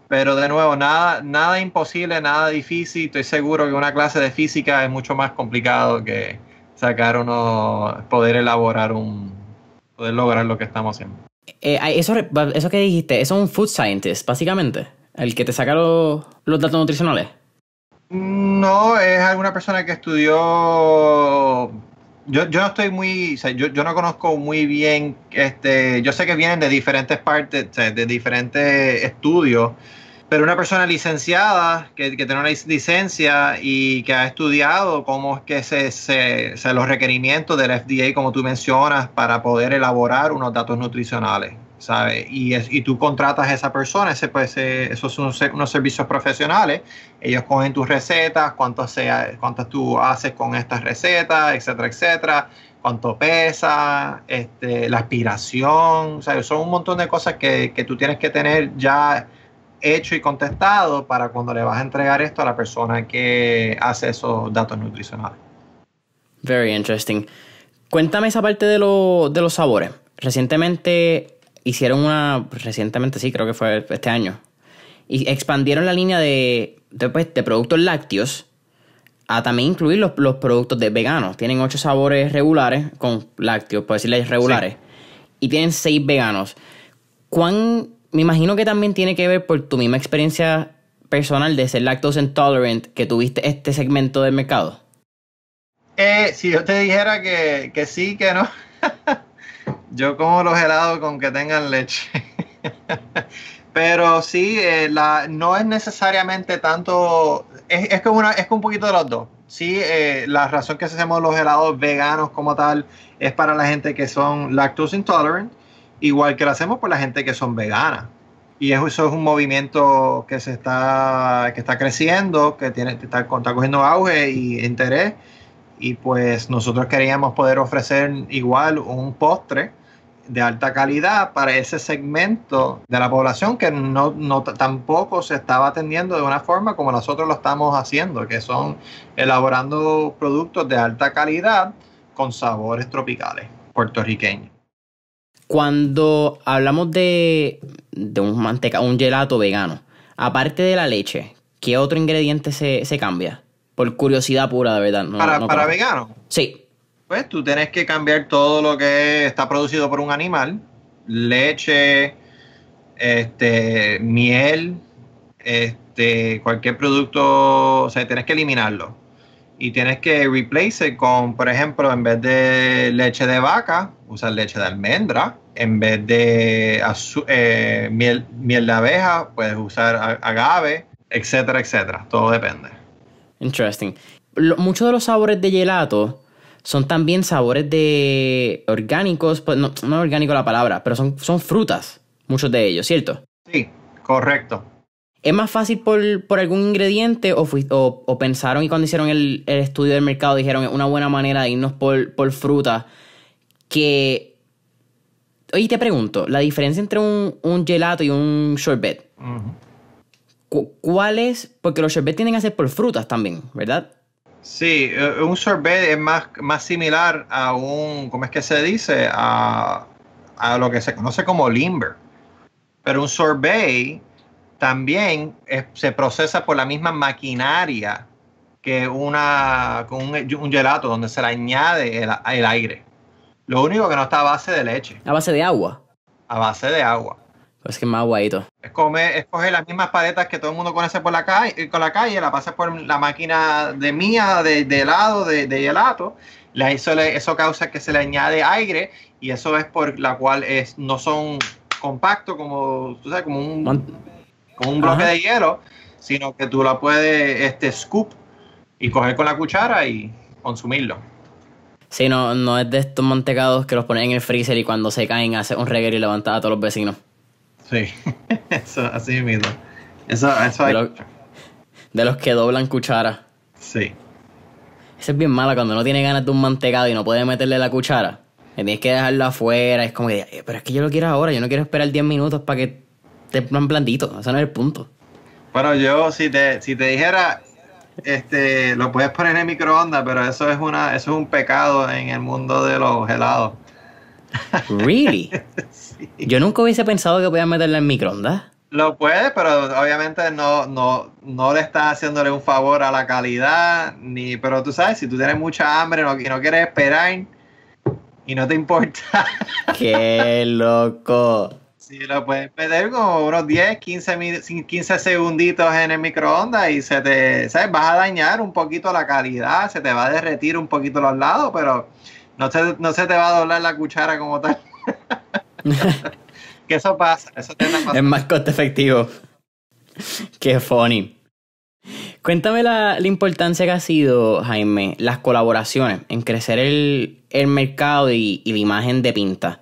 pero de nuevo, nada, nada imposible, nada difícil. Estoy seguro que una clase de física es mucho más complicado que sacar uno, poder elaborar un, poder lograr lo que estamos haciendo. Eh, eso, eso que dijiste, eso es un food scientist, básicamente, el que te saca los datos nutricionales. No, es alguna persona que estudió. Yo, yo no estoy muy. yo, yo, no conozco muy bien. este Yo sé que vienen de diferentes partes, de diferentes estudios, pero una persona licenciada que, tiene una licencia y que ha estudiado cómo es que se, se, se los requerimientos del FDA, como tú mencionas, para poder elaborar unos datos nutricionales. ¿sabes? Y, y tú contratas a esa persona, pues, eh, esos son unos servicios profesionales, ellos cogen tus recetas, cuánto sea, cuántas tú haces con estas recetas, etcétera, etcétera, cuánto pesa, este, la aspiración, son un montón de cosas que, tú tienes que tener ya hecho y contestado para cuando le vas a entregar esto a la persona que hace esos datos nutricionales. Very interesting. Cuéntame esa parte de, de los sabores. Recientemente hicieron una recientemente, sí, creo que fue este año. Y expandieron la línea de, pues, productos lácteos a también incluir los, productos de veganos. Tienen ocho sabores regulares con lácteos, por decirles regulares. Y tienen seis veganos. ¿Cuán, me imagino que también tiene que ver por tu misma experiencia personal de ser lactose intolerant que tuviste este segmento del mercado? Eh, si yo te dijera que, que sí, que no. Yo como los helados con que tengan leche. Pero sí, eh, la, no es necesariamente tanto. Es, es, que una, es un poquito de los dos. Sí, eh, la razón que hacemos los helados veganos como tal es para la gente que son lactose intolerant, igual que lo hacemos por la gente que son veganas. Y eso, es un movimiento que se está, que está creciendo, que tiene, está, está cogiendo auge y interés. Y pues nosotros queríamos poder ofrecer igual un postre de alta calidad para ese segmento de la población que no, no tampoco se estaba atendiendo de una forma como nosotros lo estamos haciendo, que son elaborando productos de alta calidad con sabores tropicales puertorriqueños. Cuando hablamos de, un manteca, un gelato vegano, aparte de la leche, ¿qué otro ingrediente se, cambia? Por curiosidad pura, de verdad. para, para vegano. Sí pues tú tienes que cambiar todo lo que está producido por un animal, leche, este, miel, este, cualquier producto, o sea, tienes que eliminarlo. Y tienes que replace con, por ejemplo, en vez de leche de vaca, usar leche de almendra. En vez de eh, miel, de abeja, puedes usar agave, etcétera, etcétera. Todo depende. Interesting. muchos de los sabores de gelato son también sabores de orgánicos, pues no, no orgánico la palabra, pero son, son frutas, muchos de ellos, ¿cierto? Sí, correcto. ¿Es más fácil por, algún ingrediente o, pensaron y cuando hicieron el, estudio del mercado dijeron es una buena manera de irnos por, por fruta? Que... Oye, te pregunto, la diferencia entre un, gelato y un sorbet. ¿Cuál es? Porque los sorbet tienen que ser por frutas también, ¿verdad? Sí, eh, un sorbet es más, más similar a un, ¿cómo es que se dice? A, lo que se conoce como limber. Pero un sorbet también se procesa por la misma maquinaria que una, con un, gelato donde se le añade el aire. Lo único que no está a base de leche. A base de agua. A base de agua. Es que es más guayito. Es, coger las mismas paletas que todo el mundo conoce por la calle, eh, con la calle, la pasas por la máquina de mía, de, helado, de, de eso, causa que se le añade aire y eso es por la cual no son compactos como, como un, bloque de hielo, sino que tú la puedes este, scoop y coger con la cuchara y consumirlo. Sí, no, es de estos mantecados que los ponen en el freezer y cuando se caen hace un reguero y levanta a todos los vecinos. Sí, eso, así mismo. Eso, eso de, los, que doblan cuchara. Sí. Eso es bien mala cuando no tiene ganas de un mantecado y no puede meterle la cuchara. y tienes que dejarlo afuera. Es como que, eh, pero es que yo lo quiero ahora. Yo no quiero esperar 10 minutos para que te plan blandito. Eso no es el punto. Bueno, yo si te, si te dijera, este, lo puedes poner en microondas, pero eso es una, eso es un pecado en el mundo de los helados. Really? Yo nunca hubiese pensado que podías meterla en microondas. Lo puedes, pero obviamente no, no, no le estás haciéndole un favor a la calidad, ni, pero tú sabes, si tú tienes mucha hambre y no quieres esperar y no te importa. ¡Qué loco! Sí, lo puedes meter como unos 10, 15, 15 segunditos en el microondas y se te, ¿sabes? Vas a dañar un poquito la calidad, se te va a derretir un poquito los lados, pero no se, te va a doblar la cuchara como tal. que eso pasa, eso te pasa. Es más coste efectivo. Qué funny. Cuéntame la, importancia que ha sido, Jaime, las colaboraciones en crecer el, mercado y, y, la imagen de Pinta.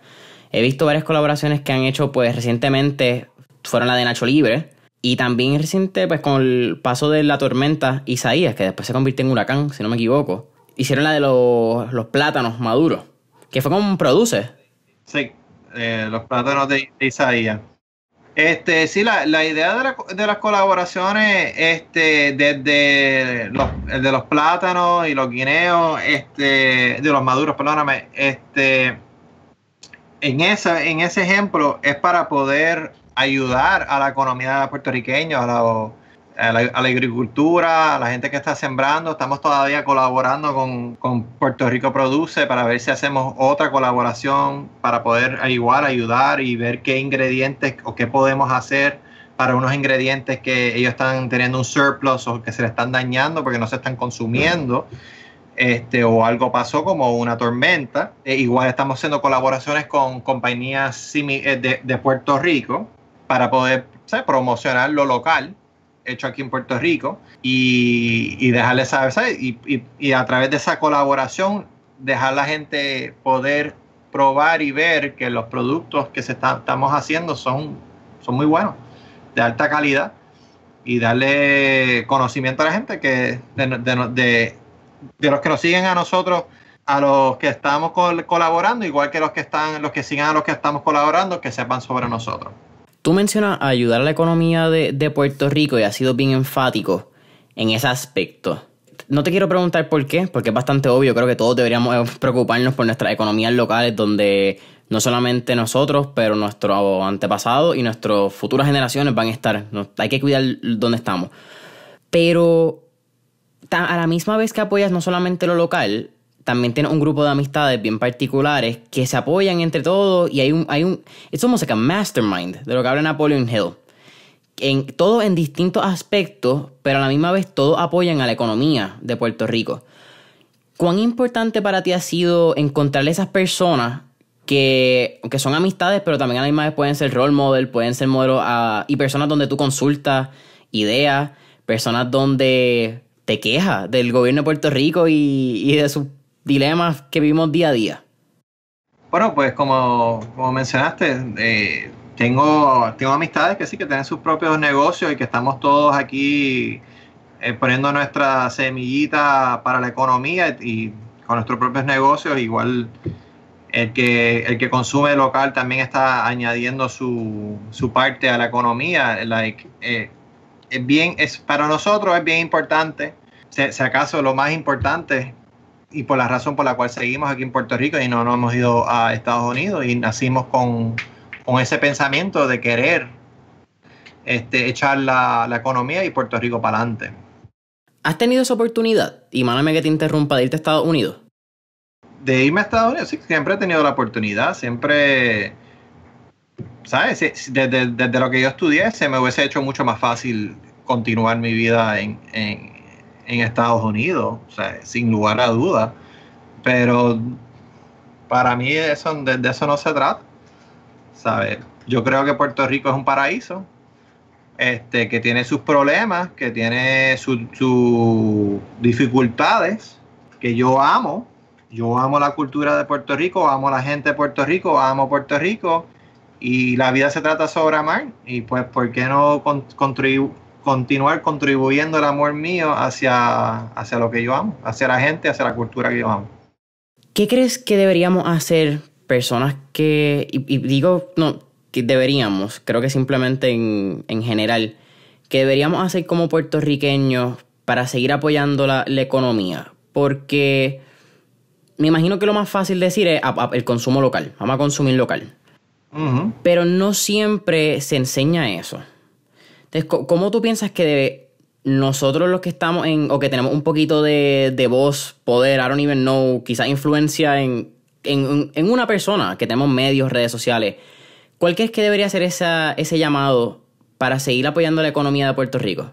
He visto varias colaboraciones que han hecho, pues recientemente fueron la de Nacho Libre y también reciente, pues con el paso de la tormenta Isaías, que después se convirtió en huracán, si no me equivoco hicieron la de los, plátanos maduros, que fue como produce. Sí, eh, los plátanos de, Isaías. Este, sí, la, idea de, las colaboraciones, este, desde los, de los plátanos y los guineos, este, de los maduros, perdóname, este, en, esa, en ese ejemplo es para poder ayudar a la economía puertorriqueña, a los a la, agricultura, a la gente que está sembrando. Estamos todavía colaborando con, con, Puerto Rico Produce para ver si hacemos otra colaboración para poder igual ayudar y ver qué ingredientes o qué podemos hacer para unos ingredientes que ellos están teniendo un surplus o que se le están dañando porque no se están consumiendo. Este, o algo pasó como una tormenta. Eh, igual estamos haciendo colaboraciones con compañías eh, de, de Puerto Rico para poder promocionar lo local hecho aquí en Puerto Rico y, y saber, Y, a través de esa colaboración, dejar la gente poder probar y ver que los productos que se estamos haciendo son, son muy buenos, de alta calidad, y darle conocimiento a la gente que de, los que nos siguen a nosotros, a los que estamos colaborando, igual que los que están, los que sigan a los que estamos colaborando, que sepan sobre nosotros. Tú mencionas ayudar a la economía de, Puerto Rico y has sido bien enfático en ese aspecto. No te quiero preguntar por qué, porque es bastante obvio. Creo que todos deberíamos eh, preocuparnos por nuestras economías locales, donde no solamente nosotros, pero nuestros antepasados y nuestras futuras generaciones van a estar. hay que cuidar dónde estamos. Pero a la misma vez que apoyas no solamente lo local, también tiene un grupo de amistades bien particulares que se apoyan entre todos y hay un, hay un, es almost mastermind de lo que habla Napoleon Hill. En, todo en distintos aspectos, pero a la misma vez todos apoyan a la economía de Puerto Rico. ¿Cuán importante para ti ha sido encontrar esas personas que, que son amistades, pero también a la misma vez pueden ser role model, pueden ser modelos y personas donde tú consultas ideas, personas donde te quejas del gobierno de Puerto Rico y, y de sus dilemas que vivimos día a día? Bueno, pues como, mencionaste, eh, tengo, tengo amistades que sí, que tienen sus propios negocios y que estamos todos aquí eh, poniendo nuestra semillita para la economía y, con nuestros propios negocios. Igual el que, el que consume local también está añadiendo su, su parte a la economía. Like, eh, es bien, es, para nosotros es bien importante, si, acaso lo más importante y por la razón por la cual seguimos aquí en Puerto Rico y no nos hemos ido a Estados Unidos y nacimos con, con ese pensamiento de querer este, echar la, economía y Puerto Rico para adelante. ¿Has tenido esa oportunidad? Y mándame que te interrumpa de irte a Estados Unidos. De irme a Estados Unidos, sí, siempre he tenido la oportunidad, siempre, ¿sabes? Desde, lo que yo estudié se me hubiese hecho mucho más fácil continuar mi vida en en Estados Unidos, sin lugar a dudas. Pero para mí eso, de, eso no se trata. Yo creo que Puerto Rico es un paraíso, este, que tiene sus problemas, que tiene sus dificultades, que yo amo. Yo amo la cultura de Puerto Rico, amo la gente de Puerto Rico, amo Puerto Rico. Y la vida se trata sobre amar. Y pues, ¿por qué no construir continuar contribuyendo el amor mío hacia, hacia lo que yo amo, hacia la gente, hacia la cultura que yo amo. ¿Qué crees que deberíamos hacer personas que, y, digo, no, que deberíamos, creo que simplemente en, general, que deberíamos hacer como puertorriqueños para seguir apoyando la, economía? Porque me imagino que lo más fácil decir es ah, ah, el consumo local, vamos a consumir local. Pero no siempre se enseña eso. Entonces, ¿cómo tú piensas que nosotros los que estamos en, o que tenemos un poquito de, voz, poder, I don't even know, quizás influencia en, una persona, que tenemos medios, redes sociales, ¿cuál es que debería ser ese llamado para seguir apoyando la economía de Puerto Rico?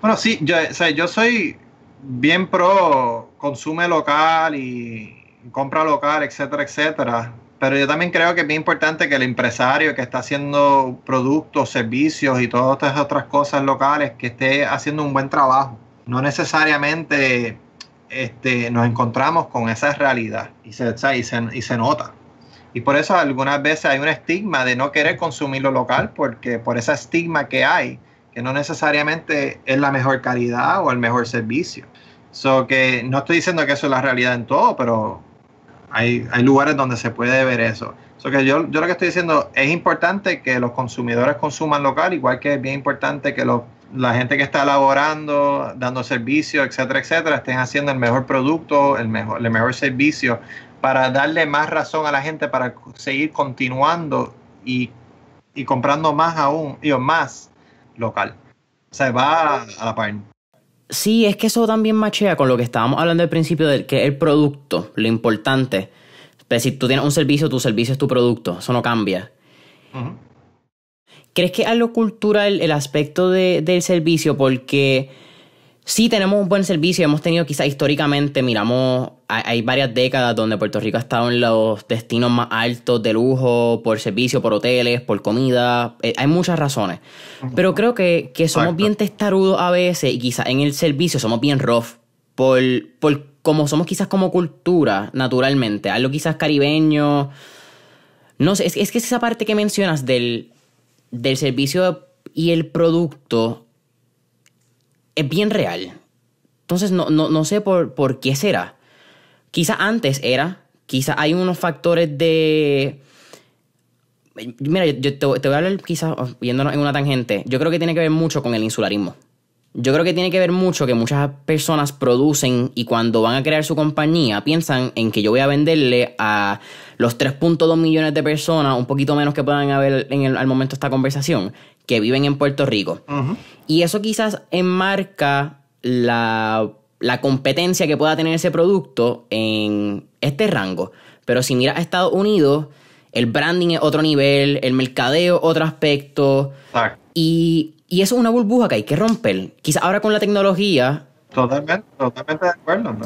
Bueno, sí, yo, yo soy bien pro consume local y compra local, etcétera, etcétera pero yo también creo que es bien importante que el empresario que está haciendo productos, servicios y todas estas otras cosas locales, que esté haciendo un buen trabajo. No necesariamente este, nos encontramos con esa realidad y se, y se, y se nota. Y por eso algunas veces hay un estigma de no querer consumir lo local, porque por ese estigma que hay, que no necesariamente es la mejor calidad o el mejor servicio. So que no estoy diciendo que eso es la realidad en todo, pero hay, lugares donde se puede ver eso. yo, yo lo que estoy diciendo es importante que los consumidores consuman local, igual que es bien importante que la gente que está elaborando, dando servicios, etcétera, etcétera, estén haciendo el mejor producto, el mejor, el mejor servicio, para darle más razón a la gente para seguir continuando y, comprando más aún, y más local. O sea, va a, la parte... Sí, es que eso también machea con lo que estábamos hablando al principio del que el producto, lo importante. Es pues, si tú tienes un servicio, tu servicio es tu producto, eso no cambia. ¿Crees que a lo cultural el aspecto de, del servicio? Porque sí tenemos un buen servicio. Hemos tenido quizás históricamente, miramos, hay, varias décadas donde Puerto Rico ha estado en los destinos más altos de lujo, por servicio, por hoteles, por comida. Eh, hay muchas razones. Pero creo que, somos bien testarudos a veces y quizás en el servicio somos bien rough. Por, como somos quizás como cultura, naturalmente. Algo quizás caribeño. No sé, es, es que esa parte que mencionas del, del servicio y el producto es bien real. Entonces no, sé por, por, qué será. Quizá antes era, quizá hay unos factores de... Mira, yo, te, voy a hablar quizás oh, yéndonos en una tangente. Yo creo que tiene que ver mucho con el insularismo. Yo creo que tiene que ver mucho que muchas personas producen y cuando van a crear su compañía piensan en que yo voy a venderle a los 3.2 millones de personas, un poquito menos que puedan haber en el, al momento de esta conversación, viven en Puerto Rico. Y eso quizás enmarca la, competencia que pueda tener ese producto en este rango. Pero si miras a Estados Unidos, el branding es otro nivel, el mercadeo otro aspecto. Y, eso es una burbuja que hay que romper. Quizás ahora con la tecnología Totalmente, totalmente de acuerdo.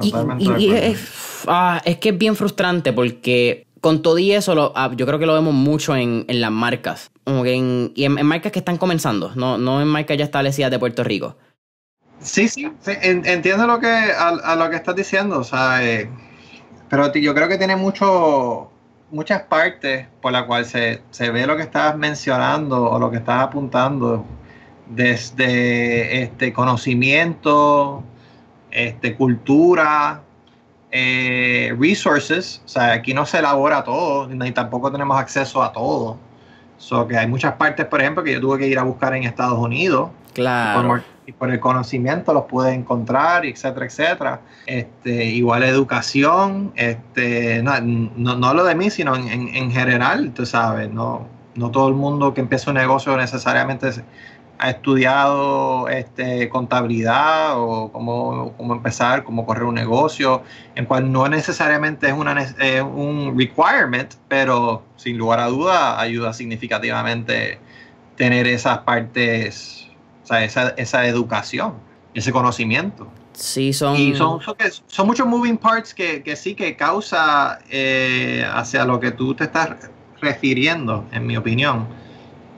Ah, es, que es bien frustrante porque con todo y eso, ah, yo creo que lo vemos mucho en, en las marcas. Como en, y en, marcas que están comenzando, no, en marcas ya establecidas de Puerto Rico. Sí, sí, entiendo lo que, a, lo que estás diciendo, o sea, eh, pero yo creo que tiene mucho, muchas partes por las cuales se, ve lo que estás mencionando o lo que estás apuntando, desde este conocimiento, este, cultura, eh, resources, o sea, aquí no se elabora todo, ni tampoco tenemos acceso a todo que hay muchas partes, por ejemplo, que yo tuve que ir a buscar en Estados Unidos. Claro. y por el conocimiento los pude encontrar, etcétera, etcétera. Este, igual educación, este, no, no, lo de mí, sino en, general, tú sabes, no, no todo el mundo que empieza un negocio necesariamente ha estudiado este, contabilidad o cómo, empezar, cómo correr un negocio, en cual no necesariamente es una, un requirement, pero sin lugar a duda ayuda significativamente tener esas partes, o sea, esa, esa educación, ese conocimiento. Sí, son... son, muchos moving parts que, sí que causa eh, hacia lo que tú te estás refiriendo, en mi opinión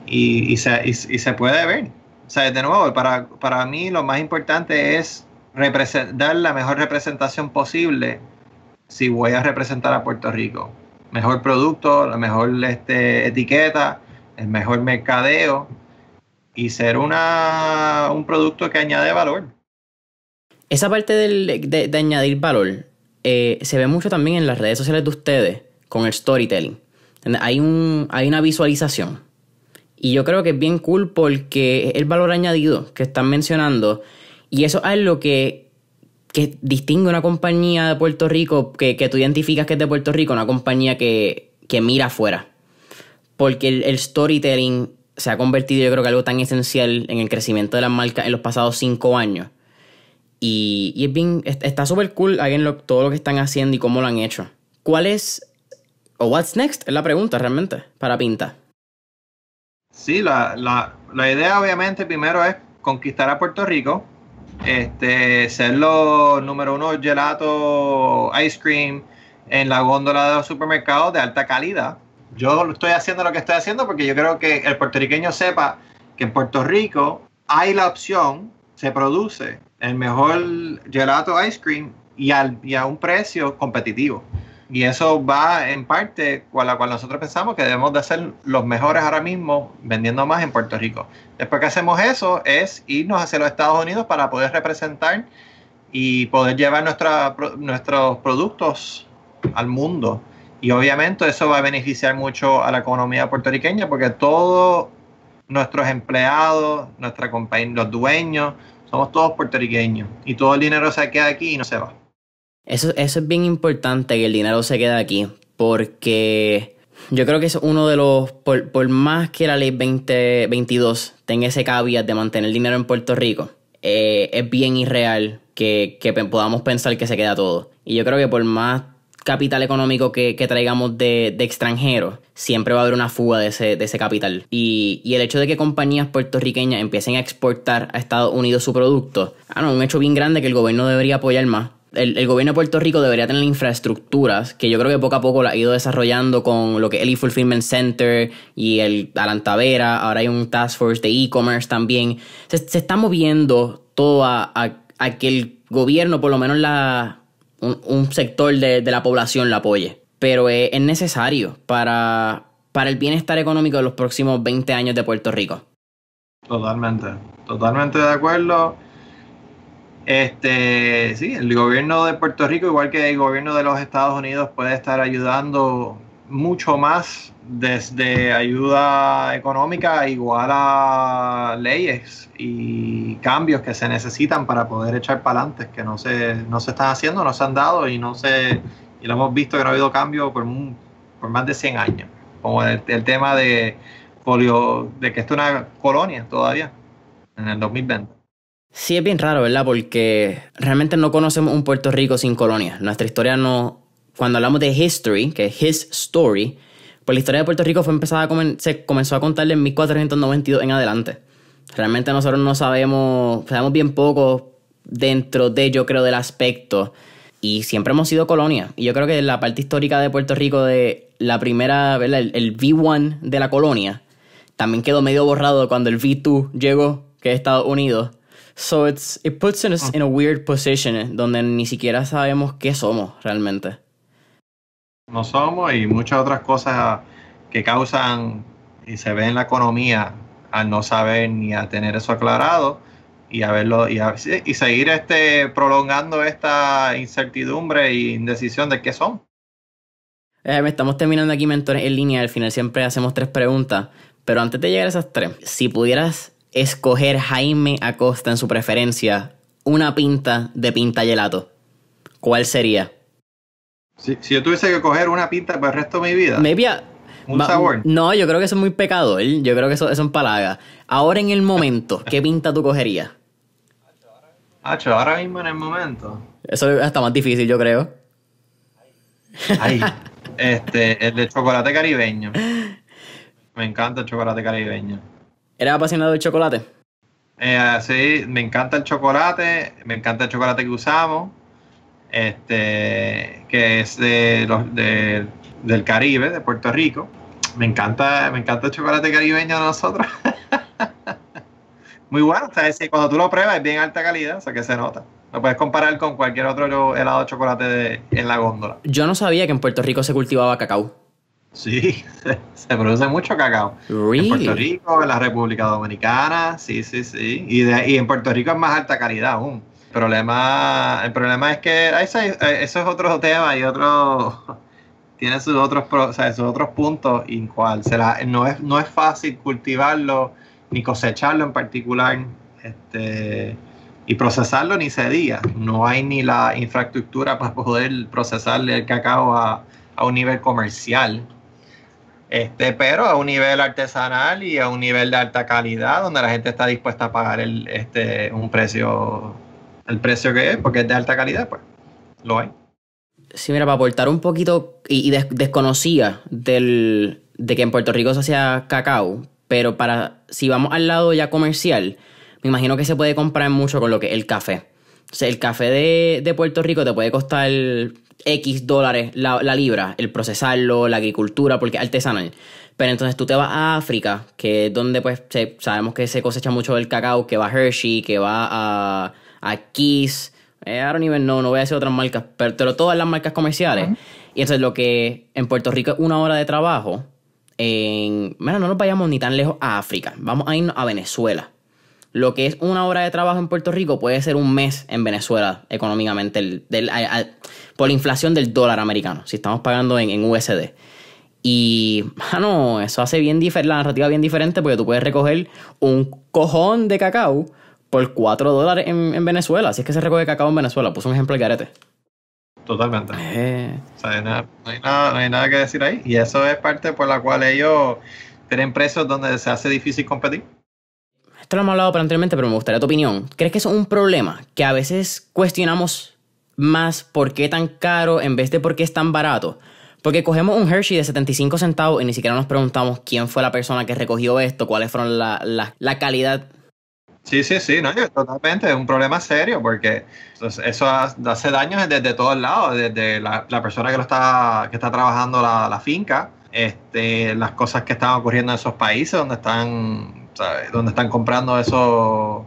y, se, puede ver. O sea, de nuevo, para, para mí lo más importante es dar la mejor representación posible si voy a representar a Puerto Rico. Mejor producto, la mejor este, etiqueta, el mejor mercadeo y ser una, un producto que añade valor. Esa parte de, añadir valor eh, se ve mucho también en las redes sociales de ustedes con el storytelling. Hay, un, hay una visualización y yo creo que es bien cool porque el valor añadido que están mencionando. Y eso es lo que, que distingue una compañía de Puerto Rico, que, tú identificas que es de Puerto Rico, una compañía que, mira afuera. Porque el, storytelling se ha convertido, yo creo que algo tan esencial en el crecimiento de la marca en los pasados cinco años. Y, está súper cool todo lo que están haciendo y cómo lo han hecho. ¿Cuál es, o what's next? Es la pregunta realmente para Pinta. Sí, la, la, la idea obviamente primero es conquistar a Puerto Rico, este, ser los número uno gelato, ice cream en la góndola de los supermercados de alta calidad. Yo estoy haciendo lo que estoy haciendo porque yo creo que el puertorriqueño sepa que en Puerto Rico hay la opción, se produce el mejor gelato ice cream y a un precio competitivo. Y eso va en parte con la cual nosotros pensamos que debemos de ser los mejores ahora mismo vendiendo más en Puerto Rico. Después que hacemos eso es irnos hacia los Estados Unidos para poder representar y poder llevar nuestros productos al mundo. Y obviamente eso va a beneficiar mucho a la economía puertorriqueña porque todos nuestros empleados, nuestra compañía, los dueños, somos todos puertorriqueños y todo el dinero se queda aquí y no se va. Eso, es bien importante que el dinero se quede aquí, porque yo creo que es uno de los, por, más que la ley 2022 tenga ese caveat de mantener dinero en Puerto Rico, eh, es bien irreal que, que, podamos pensar que se queda todo. Y yo creo que por más capital económico que, traigamos de, extranjeros, siempre va a haber una fuga de ese, capital. Y, y, el hecho de que compañías puertorriqueñas empiecen a exportar a Estados Unidos su producto, ah, no, un hecho bien grande que el gobierno debería apoyar más el, gobierno de Puerto Rico debería tener infraestructuras que yo creo que poco a poco la ha ido desarrollando con lo que es el e-fulfillment center y el Alantavera, ahora hay un task force de e-commerce también. Se, está moviendo todo a, que el gobierno, por lo menos un, sector de, la población, la apoye. Pero es, necesario para, para el bienestar económico de los próximos 20 años de Puerto Rico. Totalmente, totalmente de acuerdo. Este, sí, el gobierno de Puerto Rico, igual que el gobierno de los Estados Unidos, puede estar ayudando mucho más desde ayuda económica igual a leyes y cambios que se necesitan para poder echar para adelante, que no se, no se están haciendo, no se han dado y no se, y lo hemos visto que no ha habido cambio por, por más de 100 años, como el, tema de polio, de que esto es una colonia todavía, en el 2020. Sí, es bien raro, ¿verdad? Porque realmente no conocemos un Puerto Rico sin colonia. Nuestra historia no... Cuando hablamos de history, que es his story, pues la historia de Puerto Rico fue empezada se comenzó a contarle en 1492 en adelante. Realmente nosotros no sabemos, sabemos bien poco dentro de, yo creo, del aspecto. Y siempre hemos sido colonia. Y yo creo que la parte histórica de Puerto Rico de la primera, ¿verdad? El, el V1 de la colonia, también quedó medio borrado cuando el V2 llegó, que es Estados Unidos So it's, it puts us ah. in, a weird position donde ni siquiera sabemos qué somos realmente. No somos y muchas otras cosas que causan y se ven en la economía al no saber ni a tener eso aclarado y a verlo y, y seguir este prolongando esta incertidumbre e indecisión de qué son. Eh, estamos terminando aquí mentores en línea. Al final siempre hacemos tres preguntas, pero antes de llegar a esas tres, si pudieras Escoger Jaime Acosta en su preferencia una pinta de pinta gelato, ¿cuál sería? Si, yo tuviese que coger una pinta para el resto de mi vida. un sabor. No, yo creo que eso es muy pecado Yo creo que eso, un palaga Ahora en el momento, ¿qué pinta tú cogerías? ahora mismo en el momento. Eso es hasta más difícil, yo creo. Ay, este, el de chocolate caribeño. Me encanta el chocolate caribeño. ¿Eres apasionado del chocolate? Eh, sí, me encanta el chocolate, me encanta el chocolate que usamos, este, que es de del Caribe, de Puerto Rico. Me encanta, me encanta el chocolate caribeño de nosotros. Muy bueno, cuando tú lo pruebas es bien alta calidad, o sea que se nota. Lo puedes comparar con cualquier otro helado de chocolate en la góndola. Yo no sabía que en Puerto Rico se cultivaba cacao. Sí, se, produce mucho cacao. En Puerto Rico, en la República Dominicana, sí, sí, sí. Y, en Puerto Rico es más alta calidad aún. El problema, el problema es que eh, eso es otro tema y otro tiene sus otros o otros puntos en cual será. no es no es fácil cultivarlo ni cosecharlo en particular este y procesarlo ni se diga no hay ni la infraestructura para poder procesarle el cacao a, a un nivel comercial este, pero a un nivel artesanal y a un nivel de alta calidad, donde la gente está dispuesta a pagar el, este, un precio, el precio que es, porque es de alta calidad, pues lo hay. Sí, mira, para aportar un poquito, y, desconocía del, de que en Puerto Rico se hacía cacao, pero para, si vamos al lado ya comercial, me imagino que se puede comprar mucho con lo que el café. O sea, el café de, de Puerto Rico te puede costar X dólares la, libra, el procesarlo, la agricultura, porque es artesanal. Pero entonces tú te vas a África, que es donde pues sabemos que se cosecha mucho el cacao, que va Hershey, que va a, a Kiss, eh, I don't even know, no voy a decir otras marcas, pero, todas las marcas comerciales. Y entonces lo que en Puerto Rico es una hora de trabajo, en, bueno, no nos vayamos ni tan lejos a África, vamos a irnos a Venezuela lo que es una hora de trabajo en Puerto Rico puede ser un mes en Venezuela económicamente por la inflación del dólar americano, si estamos pagando en, USD. Y, mano, eso hace bien la narrativa bien diferente porque tú puedes recoger un cojón de cacao por 4 dólares en, Venezuela. Si es que se recoge cacao en Venezuela, puse un ejemplo el carete Totalmente. Eh. O sea, no, hay nada, nada que decir ahí. Y eso es parte por la cual ellos tienen precios donde se hace difícil competir esto lo hemos hablado anteriormente, pero me gustaría tu opinión. ¿Crees que es un problema? Que a veces cuestionamos más por qué tan caro en vez de por qué es tan barato. Porque cogemos un Hershey de 75 centavos y ni siquiera nos preguntamos quién fue la persona que recogió esto, cuáles fueron la, calidad. Sí, sí, sí, no, totalmente, es un problema serio porque pues, eso hace daño desde todos lados, desde la, persona que lo está, que está trabajando la, finca, este, las cosas que están ocurriendo en esos países donde están ¿sabes? Donde están comprando esos,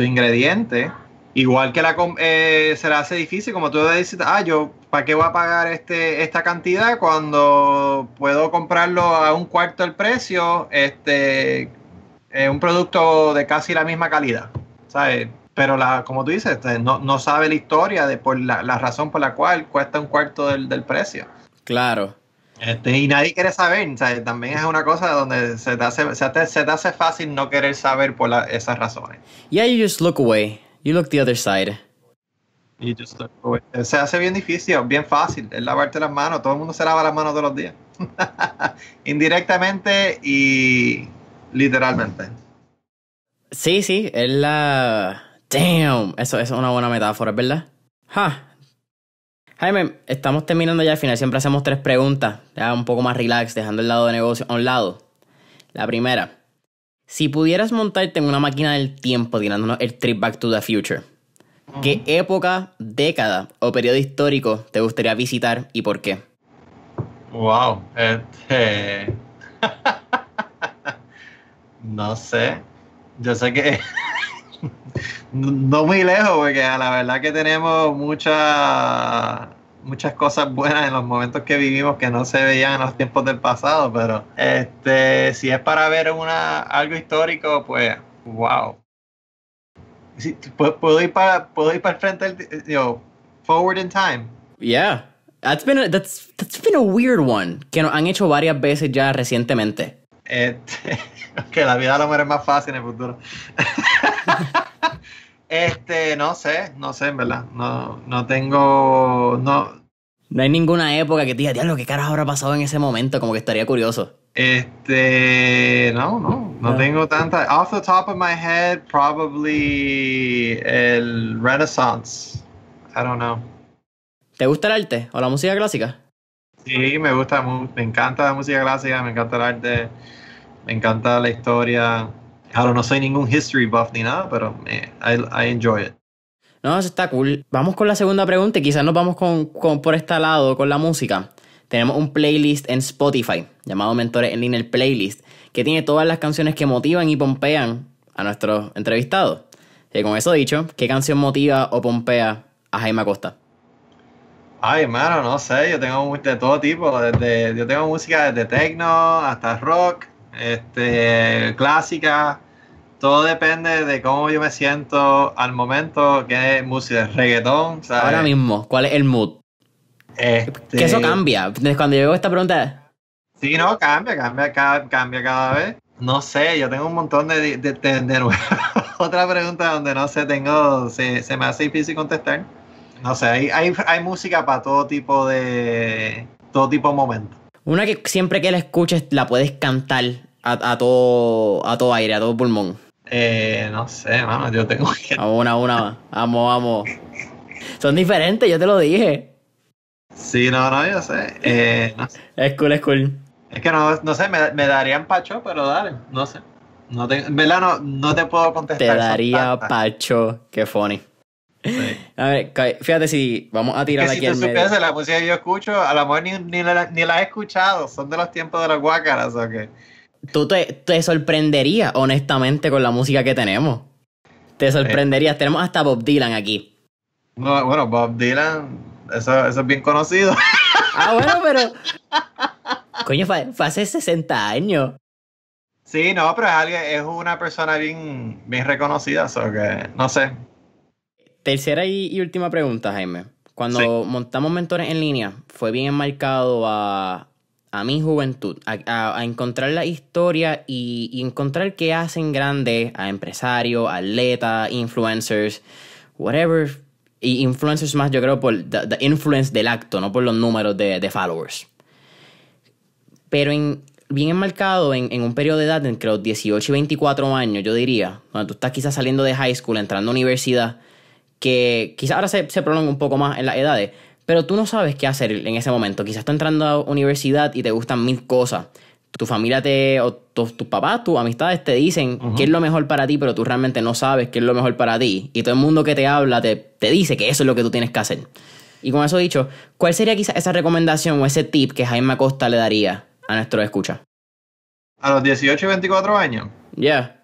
ingredientes. Igual que la eh, se hace difícil, como tú dices, ah, yo, ¿para qué voy a pagar este, esta cantidad cuando puedo comprarlo a un cuarto del precio? Este, un producto de casi la misma calidad, ¿sabes? Pero la, como tú dices, este, no, no sabe la historia de por la, razón por la cual cuesta un cuarto del, del precio. Claro. Este, y nadie quiere saber, también es una cosa donde se te, hace, se, hace fácil no querer saber por esas razones. Yeah, you just look away, you look the other side. just Se hace bien difícil, bien fácil, es lavarte las manos, todo el mundo se lava las manos todos los días. Indirectamente y literalmente. Sí, sí, es la... Damn, eso, es una buena metáfora, ¿verdad? ¡Ja! Jaime, estamos terminando ya. Al final siempre hacemos tres preguntas, ya un poco más relax, dejando el lado de negocio a un lado. La primera, si pudieras montarte en una máquina del tiempo tirándonos el trip Back to the Future, ¿qué época, década o periodo histórico te gustaría visitar y por qué? Wow, este... no sé. Yo sé que... no muy lejos, porque la verdad que tenemos muchas muchas cosas buenas en los momentos que vivimos que no se veían en los tiempos del pasado, pero este, si es para ver una, algo histórico, pues wow. ¿puedo, ir para, ir para el frente, del, forward in time. Yeah. That's been a, that's, that's been a weird one que han hecho varias veces ya recientemente. Este, que la vida de lo es más fácil en el futuro. este, no sé, no sé, en verdad. No, no tengo. No. No hay ninguna época que te diga, lo ¿qué caras habrá pasado en ese momento? Como que estaría curioso. Este, no, no, no, tengo tanta. Off the top of my head, probably el Renaissance. I don't know. ¿Te gusta el arte o la música clásica? Sí, me gusta, me encanta la música clásica, me encanta el arte, me encanta la historia. Claro, no soy ningún history buff ni nada, pero I, enjoy it. No, eso está cool. Vamos con la segunda pregunta y quizás nos vamos por este lado con la música. Tenemos un playlist en Spotify llamado Mentores en Línea, el playlist, que tiene todas las canciones que motivan y pompean a nuestros entrevistados. Y con eso dicho, ¿qué canción motiva o pompea a Jaime Acosta? Ay, hermano, no sé, yo tengo de todo tipo. yo tengo música desde techno hasta rock, este, clásica todo depende de cómo yo me siento al momento, qué música, reggaetón, ¿sabes? Ahora mismo, ¿cuál es el mood? Que eso este, cambia. Cuando yo esta pregunta. Sí, no, cambia, cambia, cada vez. No sé, yo tengo un montón de, de, Otra pregunta donde no sé, tengo, se, se me hace difícil contestar. No sé, hay, hay, hay música para todo tipo de, todo tipo de momento. Una que siempre que la escuches la puedes cantar a, todo, a todo aire, a todo pulmón? Eh, no sé, mano, yo tengo que. A una, una, vamos, vamos. Son diferentes, yo te lo dije. Sí, no, no, yo sé. Eh, no sé. Es cool, es cool. Es que no, no sé, me, darían pacho, pero dale, no sé. No te, en verdad, no, te puedo contestar. Te daría pacho, qué funny. A ver, fíjate si vamos a tirar aquí si medio. la música que yo escucho, a lo mejor ni, la, ni la he escuchado, son de los tiempos de los guácaras, o qué tú te, te sorprenderías, honestamente, con la música que tenemos. Te sorprenderías. Tenemos hasta Bob Dylan aquí. bueno, Bob Dylan, eso, eso es bien conocido. Ah, bueno, pero. Coño, fue, hace 60 años. Sí, no, pero es, alguien, es una persona bien, bien reconocida, so que no sé. Tercera y, última pregunta, Jaime. Cuando montamos mentores en línea, fue bien enmarcado a, a mi juventud, a, encontrar la historia y, encontrar qué hacen grande a empresarios, atletas, influencers, whatever. Y influencers más, yo creo, por the, the influence del acto, no por los números de, followers. Pero en, bien enmarcado en, un periodo de edad entre los 18 y 24 años, yo diría, cuando tú estás quizás saliendo de high school, entrando a universidad, que quizás ahora se, se prolonga un poco más en las edades, pero tú no sabes qué hacer en ese momento. Quizás estás entrando a universidad y te gustan mil cosas. Tu familia te, o tus tu papás, tus amistades te dicen qué es lo mejor para ti, pero tú realmente no sabes qué es lo mejor para ti. Y todo el mundo que te habla te, dice que eso es lo que tú tienes que hacer. Y con eso dicho, ¿cuál sería quizás esa recomendación o ese tip que Jaime Acosta le daría a nuestro escucha? A los 18 y 24 años. Ya.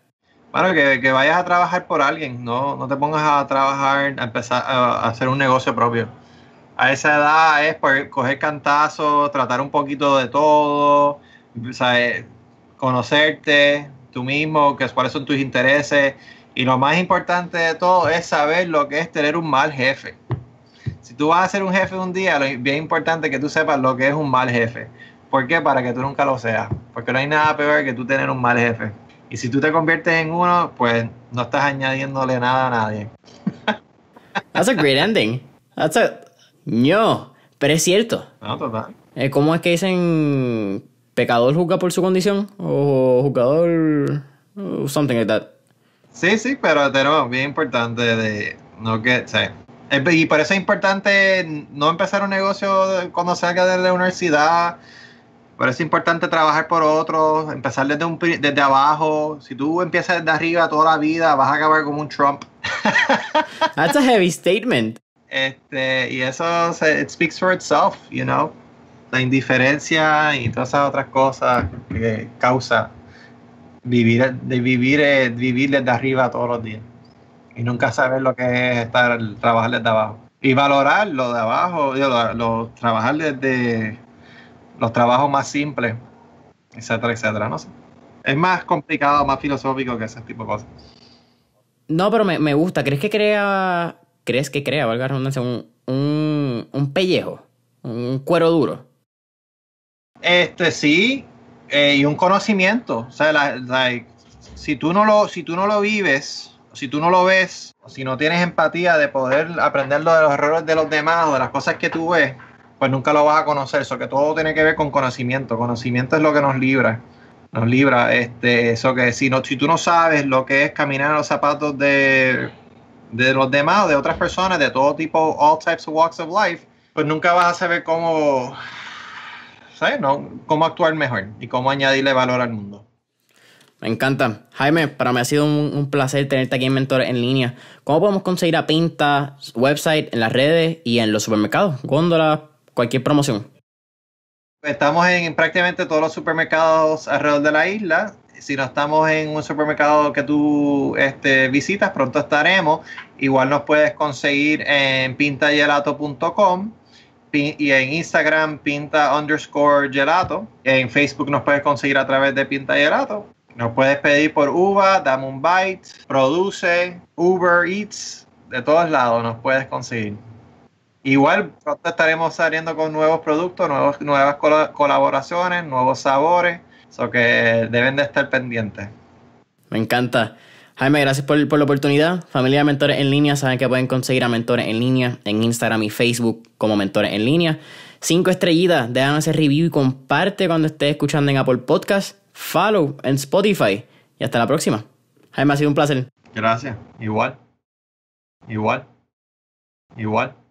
Bueno, que, vayas a trabajar por alguien, no, te pongas a trabajar, a empezar a hacer un negocio propio a esa edad es por coger cantazos, tratar un poquito de todo, ¿sabes? Eh, conocerte tú mismo, que, cuáles son tus intereses. Y lo más importante de todo es saber lo que es tener un mal jefe. Si tú vas a ser un jefe un día, lo bien importante que tú sepas lo que es un mal jefe. ¿Por qué? Para que tú nunca lo seas. Porque no hay nada peor que tú tener un mal jefe. Y si tú te conviertes en uno, pues no estás añadiéndole nada a nadie. That's a great ending. That's a ¡No! Pero es cierto. No, ah, total. Eh, ¿Cómo es que dicen pecador juzga por su condición? O jugador uh, something like that. Sí, sí, pero es bien importante de no que. Y por eso es importante no empezar un negocio cuando salga de la universidad. Por eso es importante trabajar por otros, empezar desde, un, desde abajo. Si tú empiezas desde arriba toda la vida, vas a acabar como un Trump. That's a heavy statement. Este, y eso se, it speaks for itself, you know. La indiferencia y todas esas otras cosas que causa vivir de vivir eh, vivir desde arriba todos los días y nunca saber lo que es estar trabajar desde abajo y valorar lo de abajo trabajar desde los trabajos más simples etcétera etcétera no sé es más complicado más filosófico que ese tipo de cosas no pero me, me gusta crees que crea crees que crea, valga un, pellejo, un cuero duro. Este sí, eh, y un conocimiento. O sea, si, tú no lo, si tú no lo vives, si tú no lo ves, si no tienes empatía de poder aprenderlo de los errores de los demás o de las cosas que tú ves, pues nunca lo vas a conocer. Eso que todo tiene que ver con conocimiento. Conocimiento es lo que nos libra. Nos libra este, eso que si, no, si tú no sabes lo que es caminar en los zapatos de de los demás, de otras personas, de todo tipo, all types of walks of life, pues nunca vas a saber cómo, cómo actuar mejor y cómo añadirle valor al mundo. Me encanta. Jaime, para mí ha sido un, placer tenerte aquí en mentor en Línea. ¿Cómo podemos conseguir a Pinta, website, en las redes y en los supermercados? Góndola, cualquier promoción. Estamos en prácticamente todos los supermercados alrededor de la isla si no estamos en un supermercado que tú este, visitas, pronto estaremos. Igual nos puedes conseguir en pintagelato.com y en Instagram pinta underscore gelato. En Facebook nos puedes conseguir a través de pinta Nos puedes pedir por Uva, Dame un Bite, Produce, Uber Eats, de todos lados nos puedes conseguir. Igual pronto estaremos saliendo con nuevos productos, nuevos, nuevas colaboraciones, nuevos sabores. So que deben de estar pendientes. Me encanta. Jaime, gracias por, la oportunidad. Familia de Mentores en Línea, saben que pueden conseguir a Mentores en Línea en Instagram y Facebook como Mentores en Línea. Cinco estrellitas, Déjame hacer review y comparte cuando estés escuchando en Apple Podcast. Follow en Spotify. Y hasta la próxima. Jaime, ha sido un placer. Gracias. Igual. Igual. Igual.